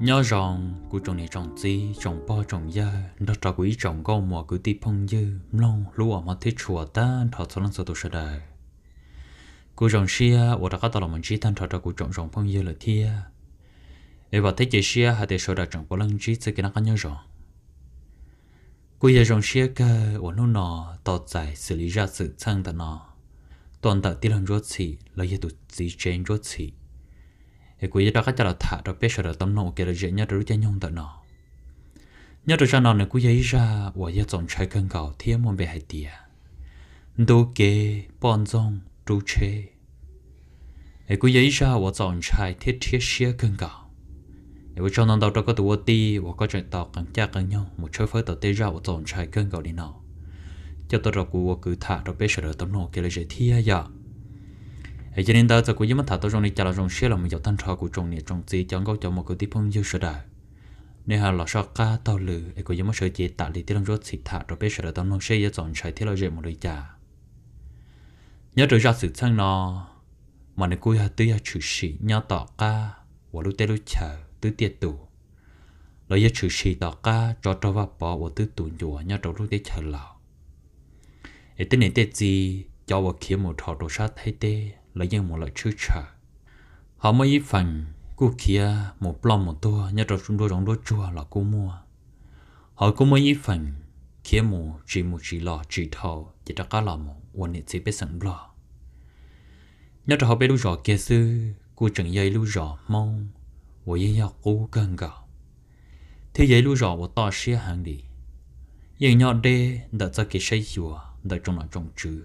nhớ rằng cụ trồng này trồng gì trồng bao trồng ya nó trồng quý trồng gò mùa cứ ti phong dư long lúa mà thế chùa ta thọ cho lăng sợ tổ sơ đời cụ trồng xia ở đó các tàu mình chỉ tan thọ trồng cụ trồng trồng phong dư là thia để vào thế chế xia hay để sơ đời trồng bao lăng chỉ sẽ cái nó có nhớ rằng cụ giờ trồng xia cơ ở nó nọ tàu giải xử lý ra sự sang tận nọ toàn tại tiền hàng rốt chỉ là giờ tụt gì trên rốt chỉ thì quý giá đó các cha là thả rồi biết sợ là tấm nổ kia là dễ nhất rồi chơi nhung tận nó nhớ được cho nó này quý ấy ra và giờ chọn trái cân cầu thiên môn về hải tia đồ kế bọn rong trụ chế thì quý ấy ra và chọn trái thiết thiết xia cân cầu thì cho nó đầu đó có tụ ti và có chuyện tao càng chắc càng nhau một chơi phơi tao tê ra và chọn trái cân cầu đi nào cho tôi rồi của cứ thả rồi biết sợ là tấm nổ kia là dễ thiên à dạ hãy cho nên ta cho cô giấm thả tôi trong này chả là trong xe là mình dọc thân trò của trong này trong gì chẳng có cho một cái tiếp phong như sợ đời nên hà là sao ca tao lử ấy cô giấm sợ chế tạ lì tiếp làm rốt xịt thả rồi bây giờ là tao nông xe giờ chọn chạy thế là dễ một đời chả nhớ trở ra sự thăng nó mà này cô hà tư hà chủ sĩ nhớ tỏ ca và lúc tê lúc chờ tư tiệt tụ, rồi giờ chủ sĩ tỏ ca cho cho vào bỏ và tư tủ nhùa nhớ trở lúc tê chờ lọ hãy tên này tê gì cho vào kia một thọ đồ sát hay tê là dân một loại chữ chờ họ mới ít phần cô kia một plom một tua nhất cho chúng tôi trong đôi chùa là cô mua họ cũng mới ít phần kia mù chỉ một chỉ lọ chỉ thầu chỉ cho cá lò một quan niệm chỉ biết sẵn lò nhất cho họ biết lúc rõ kia sư cô chẳng dây lúc rõ mong của yên nhau cô cần gạo thế giới lúc rõ của to xia hàng đi yên nhau đê đã cho cái xây chùa đã trong nó trong chữ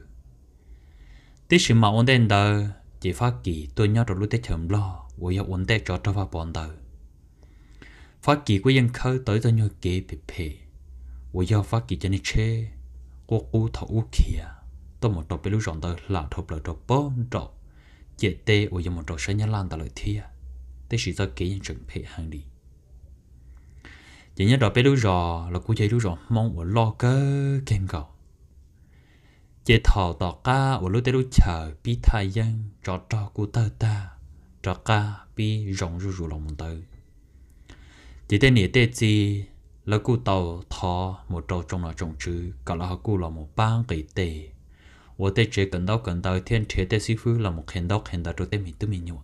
tí sĩ mà ổn định đó chỉ phát kỳ tôi nhớ rồi lúc tết chậm lo vô yếu ổn định cho cho vào bọn đó phát kỳ của dân khơi tới tôi nhớ kế bị phê vô yếu phát kỳ cho nên chê cô cú thọ u kia tôi một trò bị lúc rộng tới là thọ lợi trò bom trò chỉ tê vô yếu một trò sáng nhớ lan ta lợi thia tí sĩ do kế nhân chuẩn phê hàng đi chỉ nhớ trò bị lúc rộng là cú chơi lúc rộng mong ở lo cơ kênh cầu chế thọ tọ ca ở lúc tới chờ bi thai dân cho cho của tơ ta cho ca bi rộng rủ rủ lòng tơ chỉ tên nịa tê chi là cụ tàu thọ một trâu trong là trồng chứ cả là họ cụ là một bang kỳ tê ở tê chế cần đau cần đau thiên chế tê sư phụ là một khen đau khen đau cho tê mình tư mình nhua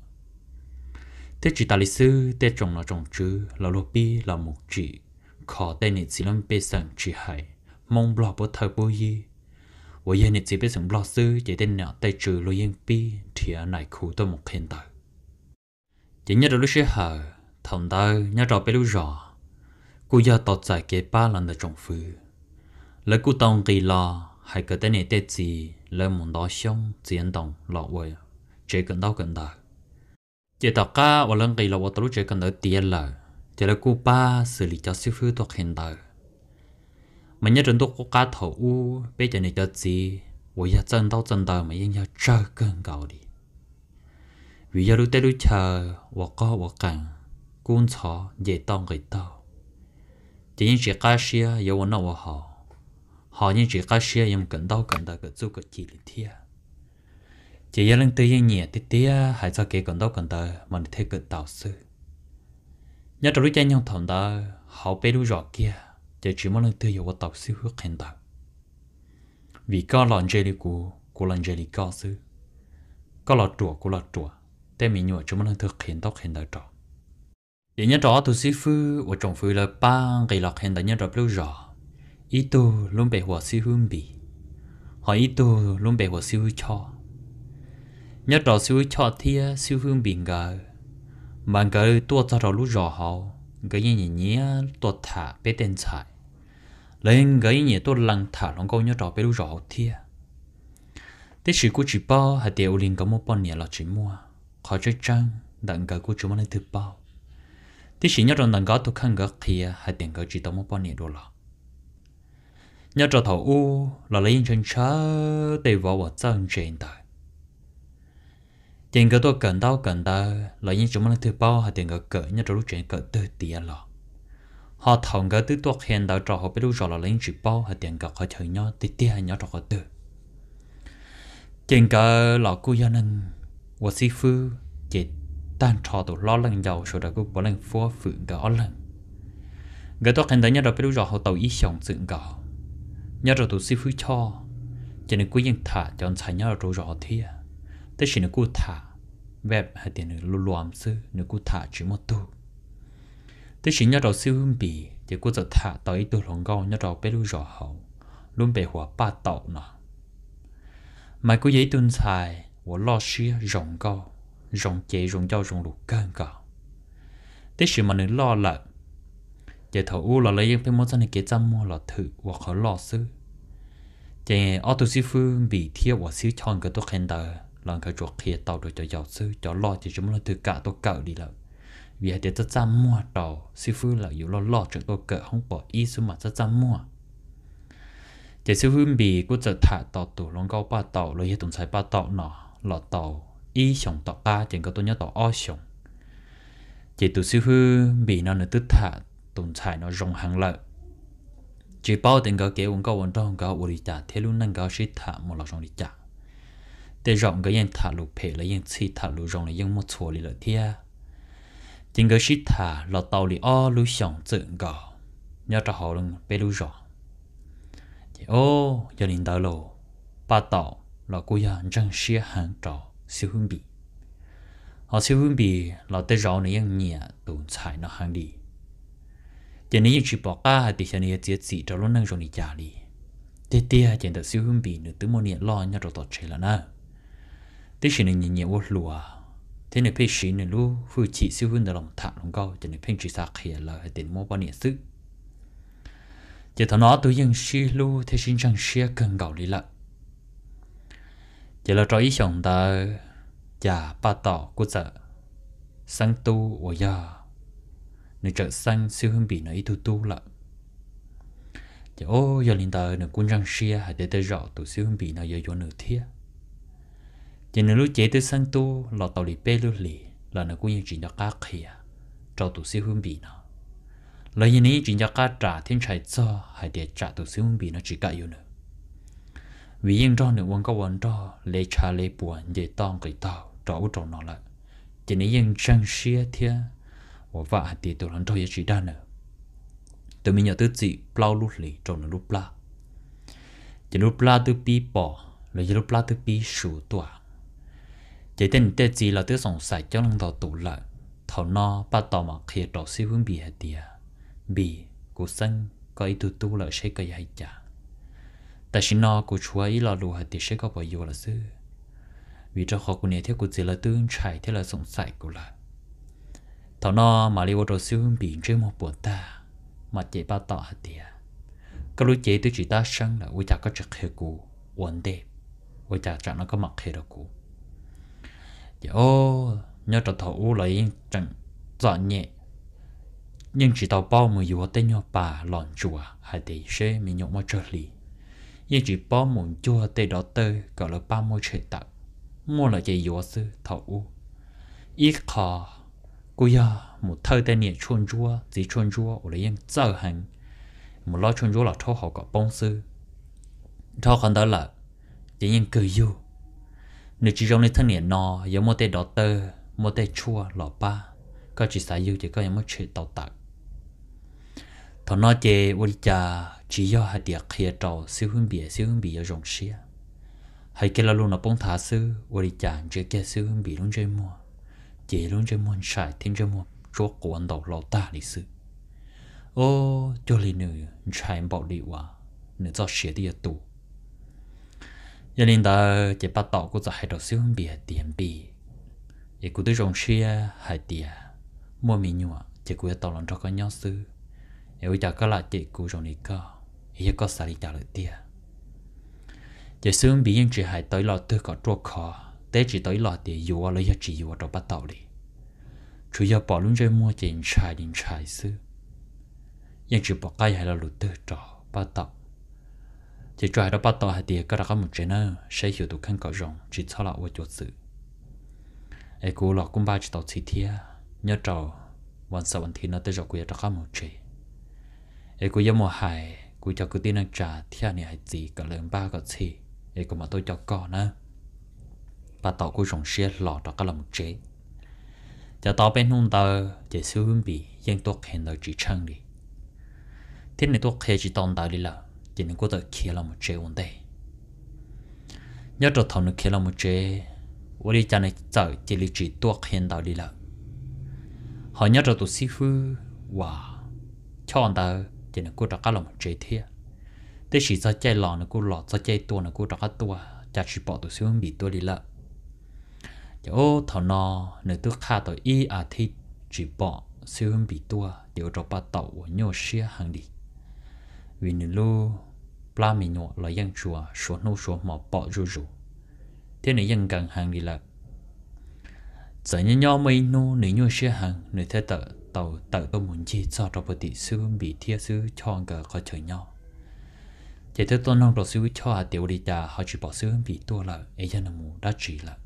tê chỉ ta lý sư tê trồng là trồng chứ là lô bi là một chỉ khó tê nịa chỉ lâm bê sẵn chỉ hại mong bỏ bớt thơ bôi yi 我爷你这边从老师这点鸟带住录音笔，贴内裤都没看到。今日的录音后，同到一照被录上，故要到在给巴人的丈夫，来故当给啦，还个等你得字来门到乡简当老位，这个到跟到。这大家我能给了我到这个到点了，这来故巴是李家师傅都看到。mà nhớ trên tôi có cá thầu u bây giờ này cho gì 我一真刀真刀咪應有這更高的。vì giờ lúc tới lúc chờ, 我 có 我 cần, cuốn thọ dễ tông người tao. Chỉ những chuyện cá xia, giờ 我 nói 我好，好 những chuyện cá xia, em cần đau cần đau cái chỗ cái chỉ là thia. Chỉ giờ lần tới những nhẹ tí tí, hãy cho cái cần đau cần đau, mà để thấy cái tao sư. Nhớ trong lúc chơi nhau thầm đó, họ bé lúc rõ kia chỉ chỉ muốn tự do tàu siêu hước hiện tại vì có là jelly của của là jelly có sư có là chùa của là chùa thế mình nhớ chỉ muốn thực hiện tóc hiện tại trọ ý nhớ trọ tu sĩ phu và chồng phu là ba ngày lạc hiện tại nhớ trọ lâu rõ ý luôn bị hòa siêu hương bị họ ý tu luôn bị hòa siêu cho nhớ trọ siêu cho thia siêu hương bị ngờ mà ngờ tua cho trọ lúc rõ họ cái gì nhỉ tua thả bé tên xài lên gấy nhẹ tôi lăng thả lòng câu nhớ trò bê đu rõ thia thế sử của chị bao hạt tiêu liền có một bọn nhẹ là chị mua khó chơi trăng đặng gỡ của chúng nó thứ bao thế sử nhớ rằng đặng gỡ tôi khăn gỡ kia hạt tiền gỡ chỉ tao một bọn nhẹ đồ lọ nhớ trò thầu u là lấy chân chớ để vào vật chân trên đời tiếng gỡ tôi cần tao cần tao là những chúng nó thứ bao hạt tiền gỡ cỡ nhớ trò lúc chuyện cỡ tư tiền lọ họ thằng cái tới tuột hiện đạo trò họ biết đâu rõ là lên chỉ bao họ tiền gặp họ chơi nhau tí tí hay nhau trò họ tự tiền cả là cô gia năng và sư phụ chỉ tan trò tụ lo lần giàu rồi đó có bỏ lần phua phượng cả lần cái tuột hiện đạo nhau trò biết đâu rõ họ tàu ý sống sự gạo nhau trò tụ sư phụ cho cho nên cuối dân thả cho anh xài nhau trò rõ thiệt thế chỉ nó cô thả vẹp hay tiền nó luôn luôn sư nó cô thả chỉ một tu thế chỉ nhớ đầu siêu hưng bì thì cô giờ thả tới từ lòng gò nhớ đầu bé lưu rõ hậu luôn bề hòa ba tàu nọ mà cô giấy tuân xài của lo xí rộng gò rộng chế rộng giao rộng lục cơn gò thế sự mà nữ lo lợn giờ thầu u là lấy những cái món ăn này kế trăm mua là thử hoặc khó lo sư giờ ở tu siêu phương bị thiêu hoặc siêu chọn cái tôi khen tờ làm cái chuột kia tàu được cho giàu sư cho lo chỉ chúng nó thử cả tôi cạo đi lợn vì để cho cha mua đầu sư phụ là yếu lo lo cho tôi cỡ không bỏ ý số mà cho cha mua chỉ sư phụ bị cô chợt thả tàu tủ lòng cao ba tàu rồi hiện tụng sai ba tàu nọ lọ tàu ý sống tàu ba chỉ có tôi nhớ tàu o sống chỉ tụ sư phụ bị nó nữa tức thả tụng sai nó rong hàng lợi chỉ bao tiền cái kế uống cao uống trong cao uống đi trả thế luôn năng cao sư thả một lọ rong đi trả để rộng cái yên thả lụ phê là yên chi thả lụ rong là yên một chỗ đi lợi thiệt chính cái shit thả là tàu đi ở lối xong dựng gò nhớ cho họ luôn bê lu rõ thì ô giờ đến tàu lô ba tàu là cô nhà chẳng xia hàng trò siêu hương bì, họ siêu hương bì là tới rõ này ăn nhẹ tồn tại nó hàng đi giờ này chỉ bỏ cả hai tỷ tiền này chỉ chỉ cho luôn năng rồi đi trả đi thế thì hai tiền tàu siêu hương nửa nữa từ một 年 lo nhớ cho tao chơi là na thế chỉ nên nhẹ nhẹ uất thế nên phải xin là lu phụ chỉ siêu hơn là lòng thả lòng cao cho nên phải chỉ sạc khía là hệ tiền mua bao nhiêu sức chỉ thằng nó tôi dân si lu thế sinh rằng xe cần gạo đi lại chỉ là cho ý 想到 giả ba tỏ của giờ sang tu của giờ nên trở sang siêu hơn bị nấy tu tu lại chỉ ô giờ linh tờ nên quân rằng xe hãy để tới rõ tụ siêu hơn bị nào giờ cho nửa thiệt chỉ nên lúc chế tới sang tu lọ tàu lì bê lưu lì là nó cũng như chuyện cho cá khía cho tụ siêu hương bì nó lời như này chuyện cho cá trả thiên trái cho hay để trả tụ siêu hương bì nó chỉ cả yêu nữa vì yên cho nữa quan có quan cho lấy cha lấy buồn để tông cái tàu cho u trộn nó lại chỉ nên yên trang xia thiên và vợ thì tụ lần cho yêu chỉ đa nữa tụi mình nhớ tới chị plau lúc lì cho nó lúc la chỉ lúc la từ pi bỏ lấy lúc la từ pi sủ tuổi chỉ tên tê chỉ là tớ sống sạch cho lòng đầu tủ lợ thảo nó bắt tàu mà khía trọ xí hướng bì hạt tìa bì, của sân có ý tu tu lợ sẽ có hay chả ta chỉ nó của chúa ý là lù hạt tìa sẽ có bao nhiêu là sư vì cho họ của nhà thiết của chỉ là tương chạy theo là sống sạch của lợ thảo nó mà liu trọ xí hướng bì, trên một buổi ta mà chỉ bắt tàu hạt tìa các lúc chế tôi chỉ ta sân là ôi chả có trực hệ của vấn đề ôi chả chẳng nó có mặc hệ đó của ô nhớ trở thầu u lấy chẳng dọn nhẹ nhưng chỉ tàu bao mùi yếu tên nhau bà lòn chùa hay để xe mình nhộn mơ trở lì nhưng chỉ bao mùi chua tê đó tơ gọi là ba môi trẻ tạc mua là dây yếu sư thầu u ít khó cô ya một thơ tên nhẹ chôn chùa gì chôn chùa ở lấy yên dở hành một lo chôn chùa là thô họ gọi bông sư thô còn đó là chỉ yên cười yêu nếu chỉ trong này thân nhiệt nọ giờ mua tê đỏ tơ mua tê chua lọ ba có chỉ xài yêu chỉ có những mức chuyện tàu tạc thọ nó chê ôi cha chỉ do hạt địa khía trầu siêu hướng bìa siêu hướng bìa rộng xia hay cái là luôn nó bông thả sư ôi cha chỉ cái siêu hướng bìa luôn chơi mua chỉ luôn chơi mua xài thêm chơi mua chốt của anh đầu lọ ta lịch sử ô cho lì nữ em bảo đi quá nữ cho xia đi ở tù giờ linh đó chỉ bắt đầu cũng cho hai đầu xíu bìa tiền bì giờ cũng tới rong xia hai tiền mua mì nhựa chỉ cũng tao làm cho cái nhau sư giờ bây giờ có lại chỉ cũng rong đi co giờ có xài đi trả lại tiền giờ xíu bì nhưng chỉ hai tới lọ tư có trộn khó tế chỉ tới lọ tiền dù lấy giờ chỉ dù đầu bắt đầu đi chủ yếu bỏ luôn chơi mua tiền trái tiền trái sư nhưng chỉ bỏ cái hai là lụt tư trò bắt đầu chỉ cho hai đó bắt tao hai tiền cái đó có một chuyện nữa sẽ hiểu được khăn cỏ rộng chỉ cho là vô chỗ sự ai cũng lọ cũng ba chỉ tao chỉ thia nhớ trò วันสวรรค์ที่นั่นจะกูอยากจะข้ามเฉยเอ้กูยังมัวหายกูจะกูตีนักจ่าเที่ยนี่หายจีก็เริ่มบ้าก็ชีเอ้กูมาตัวจะก่อนนะป้าต่อกูส่งเชียหลอดก็ลำเจจะต่อเป็นหุ่นเตอร์จะซื้อหุ่นบียังตัวเข็นเตอร์จีช่างดิที่ในตัวเคจีตอนตายดิละ chỉ nên cô tới kia là một chế ổn đây nhớ trở thầu nó kia là một chế ở đi cha này chở chỉ lý chỉ tuột hiện đạo đi là họ nhớ trở tụ sĩ phu wow cho anh ta chỉ nên cô trở cá là một chế thiệt thế chỉ cho chơi lò nó cô lò cho chơi tua nó cô trở cá tua cha chỉ bỏ tụ sĩ bị tua đi là chỗ thầu nó nếu tôi khá tôi y à thì chỉ bỏ siêu hơn bị tua điều trò ba tàu nhô xia hàng đi vì nữ lu pla mi nhọ là dân chùa số nô số mà bỏ rù rù thế này dân cần hàng đi là giờ như nhau mấy nô nữ nhau xe hàng nữ thế tờ tàu tàu tôi muốn chi cho đồ bột sư bị thiệt sư cho ngờ có chơi nhau thế thế tôi nông đồ sư cho tiểu đi ta họ chỉ bỏ sư bị tua là ấy cho nó mù đã chỉ là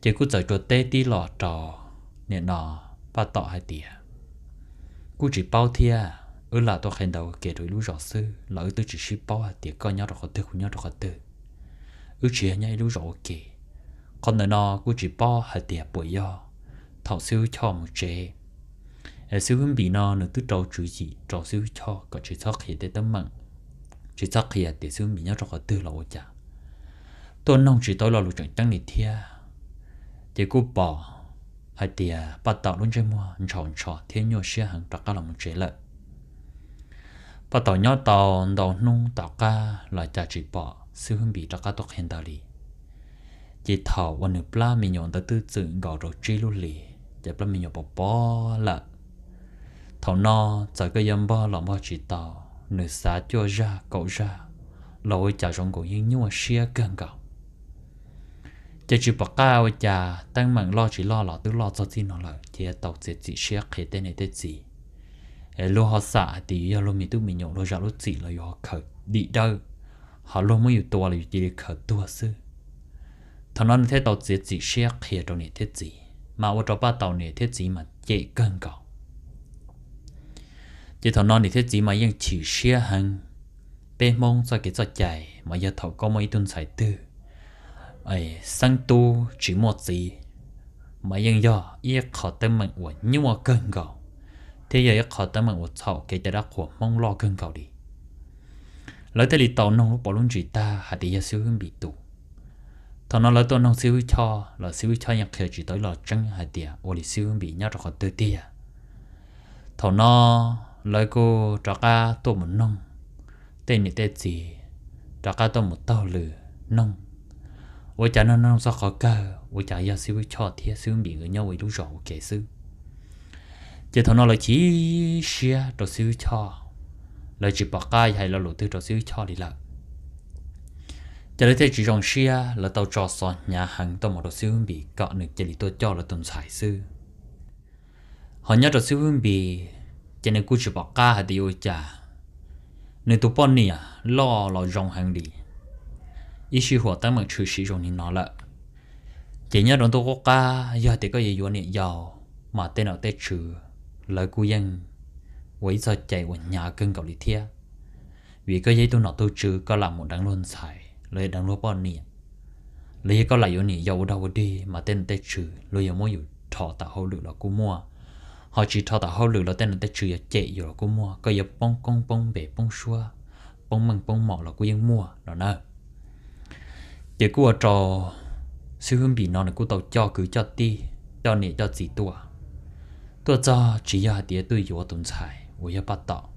chỉ cứ giờ cho tê tí lọ trò nè nọ bắt tọ hai tỉa cứ chỉ bao thiệt ở là tôi khen đầu kể rồi lũ rõ sư là ở tôi chỉ ship bao à, tiền coi nhau rồi tôi cũng nhau rồi tôi ở chỉ nhau lũ rõ kể còn nữa nó cũng chỉ bao hạt tiền bồi yo thầu siêu cho một chế ở siêu hướng bị nó nữa tôi trâu chủ gì trâu siêu cho có chỉ cho khi để tâm mạng chỉ cho à tiền siêu bị nhau rồi tôi là cha tôi nông chỉ tôi là lũ chẳng tăng này thia thì cô bỏ hạt tiền bắt đầu luôn chơi mua chọn chọn thiên nhau xe hàng trắc cả là một chế lợi bà tàu nhau tàu đầu nung tàu ca là cha chỉ bỏ sư hưng bị trắc cá tóc hiện đại lì chỉ thảo và nửa pla mình nhọn tới tư tự gõ rồi chỉ luôn lì chỉ pla mình nhọn bỏ bỏ là thảo no giờ cái yếm bỏ lòng bỏ chỉ tàu nửa xa cho ra cậu ra lỗi cha trong cổ nhưng nhưng mà xia gần cậu chỉ chỉ bỏ cao cha tăng mạng lo chỉ lo lọ tức lo cho gì nó là chỉ tàu chỉ chỉ xia khi tên này tên gì lô họ xả thì giờ lô mình tu mình nhổ lô giờ lô chỉ là họ khởi đi đâu họ lô mới tua là chỉ khởi tua sư thằng nó thế tàu chết chỉ xe khía trong này thế chỉ mà ở trong ba tàu này thế chỉ mà chạy cơn cầu chỉ thằng nó này thế chỉ mà ยัง chỉ xe hơn bé mông cho cái cho chạy mà giờ thầu có mấy tuần sai tư ấy sang tu chỉ một gì mà vẫn mà ยัง do yêu khó tâm mình của nhưng mà cân cầu thế giờ khó tâm mà một sầu cái ta đã của mong lo cơn cầu đi lấy tay lì tàu nông bỏ luôn chỉ ta hạt đi giờ siêu hơn bị tù thằng nó lấy tàu nông siêu cho là siêu cho nhạc khởi chỉ tới là trăng hạt địa ô lì siêu hơn bị nhát rồi khỏi tư tia à. thằng nó lấy cô trả ca tôi một nông tên như tên gì trả ca tôi một tàu lử nông ôi cha nó nông sao khó cơ ôi chả giờ siêu cho thiệt siêu bị người nhau với đủ rõ kể siêu chỉ thằng nó là chỉ xia cho siêu cho là chỉ bỏ cái hay là lộ thứ cho siêu cho đi là chỉ là thế chỉ dòng xia là tàu trò sọ nhà hàng tàu một đồ siêu bị cọ được chỉ là tôi cho là tồn tại sư họ nhớ đồ siêu bị chỉ nên cứ chỉ bỏ cái hay tiêu chả nên tụi bọn nè à, lo lo dòng hàng đi ý sư hòa tâm mà chữ sĩ dòng thì nó là chỉ nhớ đồ tôi có cái giờ thì có gì vô nè giàu mà tên nào tên trừ lời cô dân quấy do chạy của nhà cưng cậu đi thia vì cái giấy tôi nọ tôi chứ có làm một đằng luôn xài lời đằng luôn bọn nè lấy có lại yếu nỉ giàu đâu đi mà tên tết trừ lời yếu mua yếu thọ tạ hậu lực là cô mua họ chỉ thọ tạ hậu lực là tên là tết trừ chạy yếu là cô mua có yếu bông công bông bể bông xua bông măng bông mỏ là cô yên mua đó nè chỉ cô ở trò sư hương bị nọ là cô tàu cho cứ cho ti cho nỉ cho gì tua chỉ ตัวจ้าจียาเดียตัวอยู่ตุนไซ我也不到。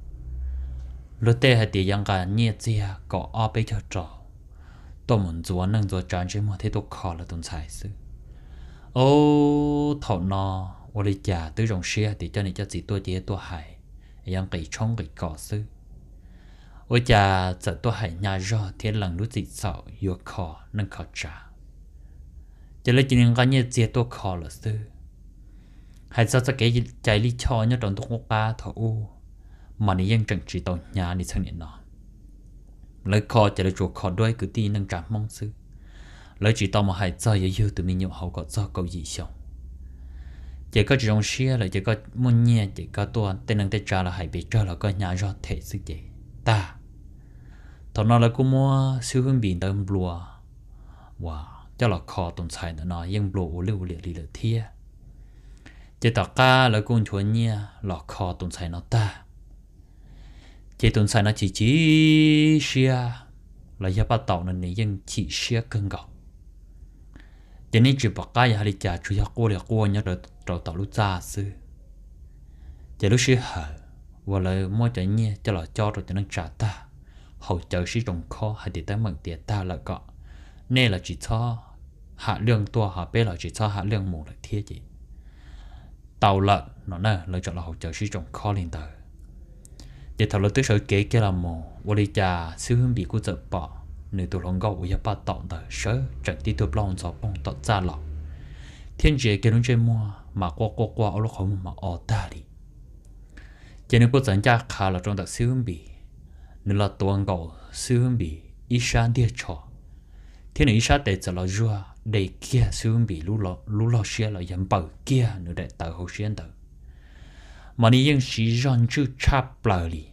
lúc đây hay tiền yang cái nhẹ gì à có ở bên cho trò tôi muốn 做能做赚钱嘛 thì tôi khó là tuần sai sự ô thầu nó tôi đi trả tới rồng xe thì cho nên cho chị tôi chị tôi hại yang cái trong cái cỏ sự tôi trả giờ tôi hại nhà rồi thì lần lúc chị sợ vừa khó nên khó trả cho nên chỉ những cái nhẹ gì tôi khó là sự hay sao cho cái trái lý cho nhớ trong tục ba thọ u mà này dân trần chỉ tàu nhà này sang nị nó lời kho chạy lấy chuột kho đuôi cứ tin nâng trả mong sư lời chỉ tàu mà hay cho yêu yêu từ mình nhiều hậu có cho cầu gì xong chỉ có trong xe là chỉ có muốn nhẹ chỉ có tua tên nâng tên trả là hay bị cho là có nhà do thể sư chị ta thọ nó là cô mua sư hương biển tầm lùa wow cho là kho tồn xài nữa nó yên lùa ô lưu liệt liệt thiệt chế tỏ ca là con chuẩn nha lọ kho tồn xài nó ta chế tồn xài nó chỉ chỉ xia là gia ba tàu nên này dân chỉ xia cân gạo chế này chỉ bảo cả ya đi chả chú ya cô là cô nhớ rồi rồi tàu lúc ra sư chế lúc xia hở và là mua chả nha cho là cho rồi cho nó trả ta hậu chờ sĩ trồng kho hay để ta mừng tiền ta là cọ nên là chỉ cho hạ lương tua hạ bé là chỉ cho hạ lương mù là thiết gì tàu lợn nó nè lựa chọn là hỗ trợ sử dụng calling để thảo luận tới sở kế kia là một vô lý trà siêu hương bị của giờ bỏ nơi tụ lòng gạo của ba tổng tờ sở trận tí tụ lòng dọc ông tọt ra lọc thiên chế kia nông chơi mua mà qua qua qua ở lúc không mà ở ta đi cho nên quốc dân cha khá là trong đặc siêu hương bị nên là tuần gạo siêu hương bị ít sáng địa cho thiên này ít sáng tệ cho là rùa để kia xuống bị lũ lọ lũ lọ xe là dân bờ kia nữa để tàu hồ xuyên tàu mà đi dân sĩ rong chữ chắp lờ đi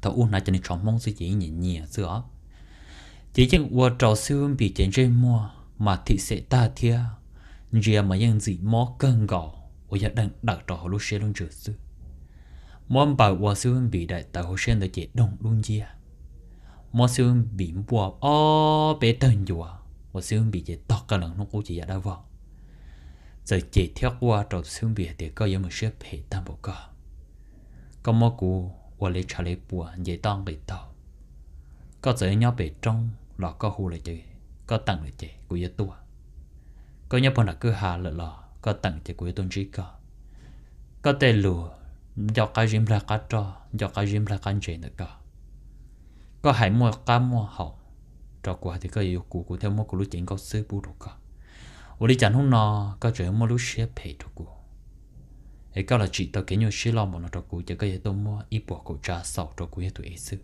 tàu u này cho nên chọn mong sự chỉ nhìn nhẹ giữa chỉ chân qua trò xuống bị chén chơi mua mà thị sẽ ta thia nhưng mà dân gì mó cơn gò ở dân đang đặt trò hồ lũ xe luôn chữ sư món bà qua xuống bị đại tàu hồ xuyên tàu chỉ đông luôn chia mó xuống bị bùa ô bé tên dùa 我先 bị chế tóc cả lần nó cũng chỉ đã vào giờ chế theo qua trò xương bị thì có những một số hệ tam bộ có có mơ cụ và lấy trả lấy bùa dễ tăng bị tàu có giờ nhau bị trong lọ có hù lại chứ có tặng lại chế của yếu tua có nhau bọn là cứ hà lợ lọ có tặng chế của yếu tôn trí có có tên lùa do cái gym là cá do cái gym là chế nữa có có hải mua cá mua hậu cho qua thì cái yêu cụ cụ theo một cái lúc chỉnh có sơ bu được cả ở đây chẳng hôm nọ có chuyện một lúc xếp phải được cụ ấy cái là chỉ tôi kể nhiều xí lo mà nó cho cụ chỉ cái tôi mua ít bỏ cụ trả sau cho cụ hết tụi ấy sư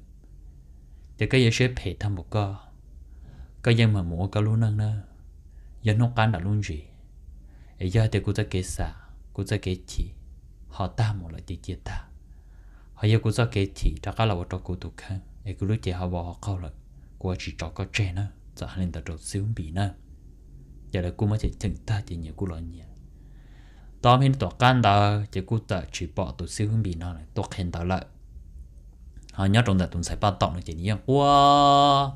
chỉ cái xếp phải thăm một cái cái dân mà mua cái luôn nè dân nó cán đã luôn gì ấy giờ thì cụ sẽ kể xa, cụ sẽ kể chỉ họ ta một là chỉ chia ta họ yêu cụ sẽ kể chỉ ra cái là vợ cho cụ tụi khăn ấy cứ lúc chỉ họ bỏ họ câu lại của chỉ cho có trẻ nữa giờ lên tàu trộn xíu bị nữa giờ là cô mới chỉ chừng ta chỉ nhiều cô lo nhiều tao mình tỏ can đó chỉ cô ta chỉ bỏ tổ xíu bị nó này tốt hơn tao lại họ nhớ trong đời tụng sai ba tọng này chỉ nhiều wow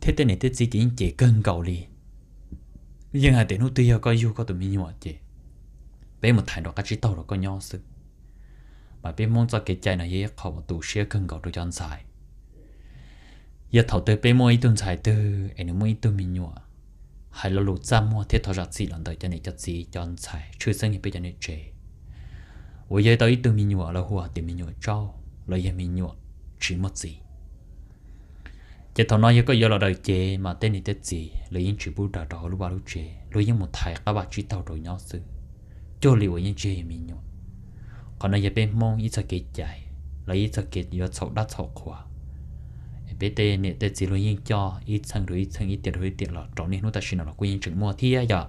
thế thế này thế gì chỉ chỉ cần cầu đi nhưng hai tiền nó tiêu có yêu có tụi mình nhiều chị bé một thằng đó cái chỉ tàu đó có nhau sự mà bé muốn cho cái chạy này khó mà tổ xe cần cầu tụi cho anh xài giờ thầu tới bên mua ít tuần xài từ anh mua ít tuần mình nhua hay là lụt ra mua thế thầu rác gì lần tới cho này cho gì cho anh xài chưa sang thì bây giờ này chế bây giờ tới ít tuần mình nhua là hoa tiền mình nhua cho là giờ mình nhua chỉ một gì chế thầu nói có giờ là đời chế mà tên này tên gì lấy những chữ bút đã đó lúc bao lúc chế lấy những một thầy các bạn chỉ tàu rồi nhau sự cho liệu những chế mình nhua còn bây giờ bên mong ít sợ kết chạy lấy ít sợ kết giờ sầu đắt sầu khóa bé tê nè tê chỉ luôn yên cho ít thằng rồi ít thằng ít tiền rồi ít tiền là trộn nên nó ta xin là nhân chừng mua thi giờ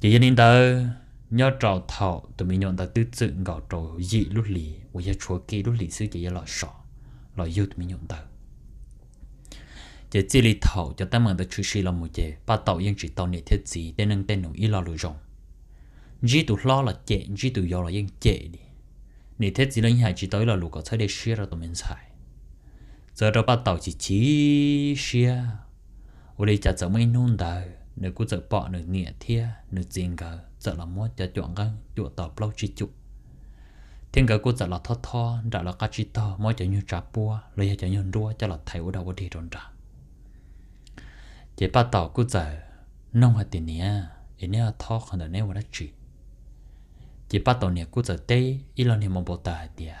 chỉ cho nên tớ nhớ trò thọ tụi mình nhận ta tư tự gạo trò dị lúc lì của gia chúa kia lúc lì xưa chỉ là sợ, là yêu tụi mình nhận tớ chỉ chỉ lì thọ cho ta mừng tớ chú sĩ là một chế ba tàu yên chỉ tàu nè thiết gì tên nâng tên nông ít là lùi rồng chỉ tụi lo là chế chỉ tụi yêu là yên chế đi nè thiết gì lên nhà chỉ tới là lùi có thấy để xưa ra tụi mình xài giờ đâu bắt đầu chỉ chỉ xia ở đây chả sợ mấy nôn đời nếu cứ giờ bỏ nửa nghĩa thia nửa tiền cả giờ là mua cho chọn cái chỗ tàu lâu chỉ chụp thiên cả cứ giờ là thọ thọ đã là cá chỉ to mỗi chả như trà bùa, lấy chả như đua chả là thầy ở đâu có thể tròn trà chỉ bắt đầu cứ giờ nông hạt tiền nhé ý nhé thọ không được nếu mà chỉ chỉ bắt đầu nhé cứ giờ tê ý lo nhé mà bỏ tài tiền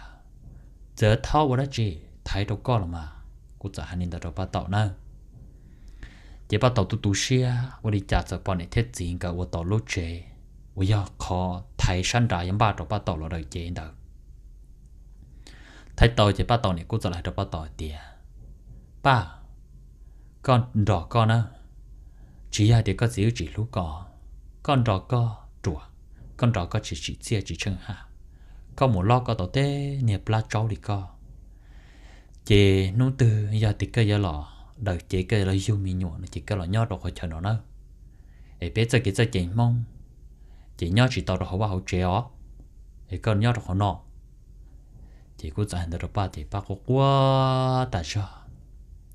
giờ thọ ở đó chỉ thái đâu có là mà cô trả hành đã đâu bắt tàu nè chỉ bắt tàu tu tu xia ô đi trả sợ bọn này thiết gì cả ô tàu lô chế ô ya khó thái sanh ra yếm ba đâu bắt tàu là đời chế đâu thái tàu chỉ bắt tàu này cô trả lại đâu bắt tàu tiền ba con đỏ con nè. chỉ ya thì có gì chỉ lú có con đỏ có chùa con đỏ có chỉ chỉ xia chỉ chân ha có một lo có tàu tê nẹp la cháu thì co chế nông từ giờ thì cái giờ lọ đợi chế cái là yêu mi nhọ nó chỉ cái là nhót rồi khỏi chờ nó nữa ấy biết cho cái cho chế mong chế nhót chỉ tao rồi họ bảo họ chế ó ấy còn nhót rồi họ nọ chị cũng chẳng được ba chị ba có quá ta sao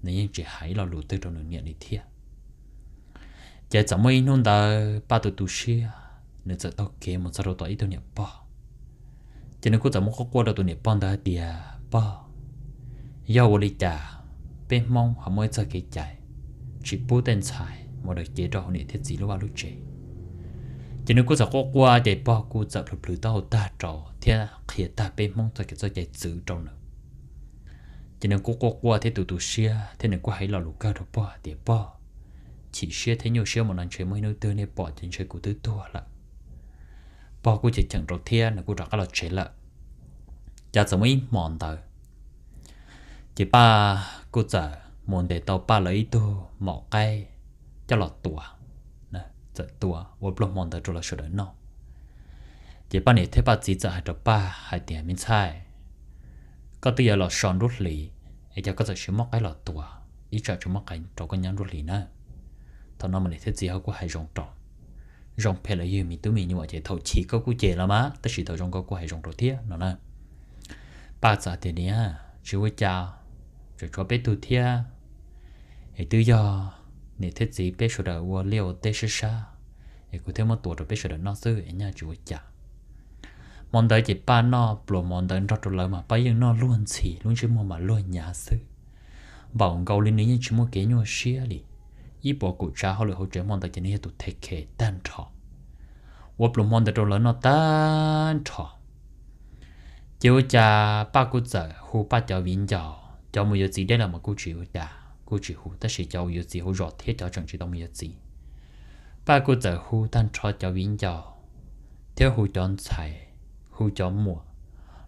nên chị hãy là lụt tới trong nửa nhẹ đi thiệt chế chẳng mấy nông đờ ba tụi tụi xia nên chị tao kể một số đồ tao ít tụi nhẹ ba chế nên cũng chẳng muốn có quá đồ tụi nhẹ ba đó tiệt ba Yo đi chà Bên mong họ mới chơi cái chạy Chỉ bố tên xài Một đợt chế trò này thiết gì lúc vào lúc chế Chỉ nếu cô sợ có qua Để bỏ cô sợ lục lửa tao ta trò Thế khi ta bên mong cho cái chơi chạy giữ trong nữa Chỉ nếu cô có qua thế tụ tụ xia Thế nên cô hãy lò lục cao đồ bỏ để bỏ Chỉ xia thế nhiều xia một lần chơi mới nơi tư Nên bỏ trên chơi của tư tùa là Bỏ cô chạy chẳng trò thiên Là cô đã có lọ chế là, Chả giống ý mòn tờ chỉ ba cô giờ muốn để tàu ba lấy đồ mỏ cây cho lọt tùa nè giờ tùa vô blog mòn để cho là sửa nó chỉ ba này thấy ba chỉ giờ hai tàu ba hai tiền mình sai có tự giờ lọt sòn rút lì ấy cho có giờ sửa mỏ cây lọt tùa ít cho chúng mỏ cây cho con nhắn rút lì nữa thằng nó mình thấy gì hơn cũng hay rong tròn rong pe là gì mình tự mình như vậy thì thầu chỉ có cú chè là má tất sĩ thầu rong có cú hay rong đầu tiết nó nè ba giờ thì nha chú cha rồi có bé tu thia ấy tự do nè thiết gì bé sửa đầu qua liệu, tê sơ sa ấy có thêm một tuổi rồi bé sửa đầu nó sư ấy nhà chủ chả món đấy chỉ ba nó bùa món đấy rất là mà bây giờ nó luôn chỉ luôn chỉ mua mà luôn nhà sư bảo gấu linh này chỉ mua cái nhau xia đi ít bỏ cụ cha họ lại hỗ trợ món đấy chỉ nên tụ thay kệ tan trọ và bùa món đấy rồi nó tan trọ chiều cha ba cụ giờ hú ba cháu vĩnh cháu cho một gì đây là một câu chuyện đã câu chuyện hú ta sẽ cho một gì hú rõ thế cho chẳng chỉ đâu một gì ba cô giờ hú tan cho cho vĩnh cho theo hú chọn xài hú chọn mùa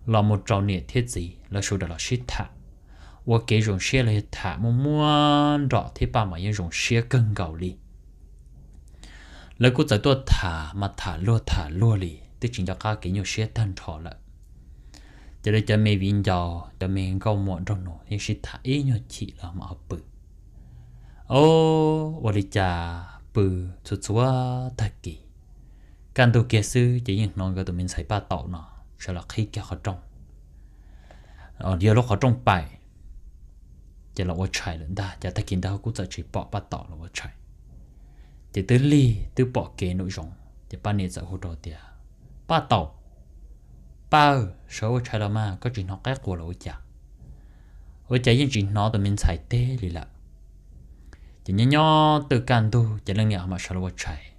là một trò niệm thiết gì là số đó là shit thả và cái rồng xe là thả một muôn rõ thế ba mà những rồng xe cân gạo li là cô giờ tôi thả mà thả lúa thả lúa đi, tức chính là cái nhiều xe tan trò lại cho nên cho mình vinh cho cho mình có muộn trong nổ thì sẽ thả ý nhau chị mà bự ô và đi bự chút chút thật kỳ căn tu kia sư chỉ những nó cái tụi mình xảy ba tàu nó sẽ là khi kia khó trong ờ, ở giờ lúc khó trong bài chỉ là quá chạy lên ta chỉ thấy kiến đâu cũng sẽ chỉ bỏ ba tàu là quá chạy chỉ tới ly tới bỏ kế nội dung chỉ ba 年在后头的，八道。bao số chai đó mà có chuyện nó các của lỗi chả ở chả những chuyện nó tụi mình xài tê lì lạ chỉ nhớ nhớ từ can tu chỉ là nhà mà sao lỗi chạy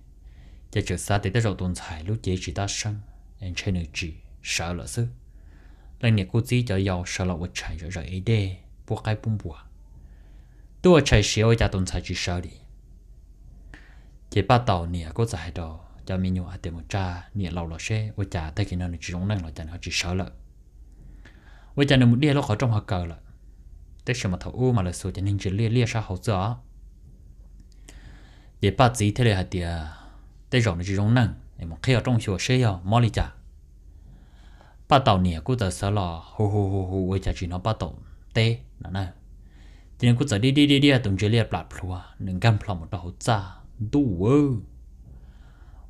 chỉ chờ xa thì tới rồi tồn xài lúc chỉ chỉ ta sang anh chơi nữa chỉ sợ là sư lần này cô chỉ cho giàu sợ lỗi chạy rồi rồi ấy đê bùa cái bông bùa tôi chạy xíu ở nhà tồn xài chỉ sợ đi chỉ bắt đầu nè cô chạy đó cho mình ở à, tiền một trà nhẹ lâu lo xe với trà thấy khi nào chỉ rong năng là chả nó chỉ sợ lợ với chả nó một đĩa nó khỏi trong họ cờ lợ tới khi mà thầu u mà là số cho nên chỉ lia lia sao hậu gió để ba gì thế là địa, tới rồi nó chỉ rong năng em mà khi ở trong chùa xe rồi mò đi trà ba tàu nhẹ cũng tờ sợ lò hô hô hô hô với trà chỉ nó ba tàu tê nó nè cho nên cũng giờ đi đi đi đi à, tụng chỉ lia bạt plua nâng gam plua một đầu trà đủ ơi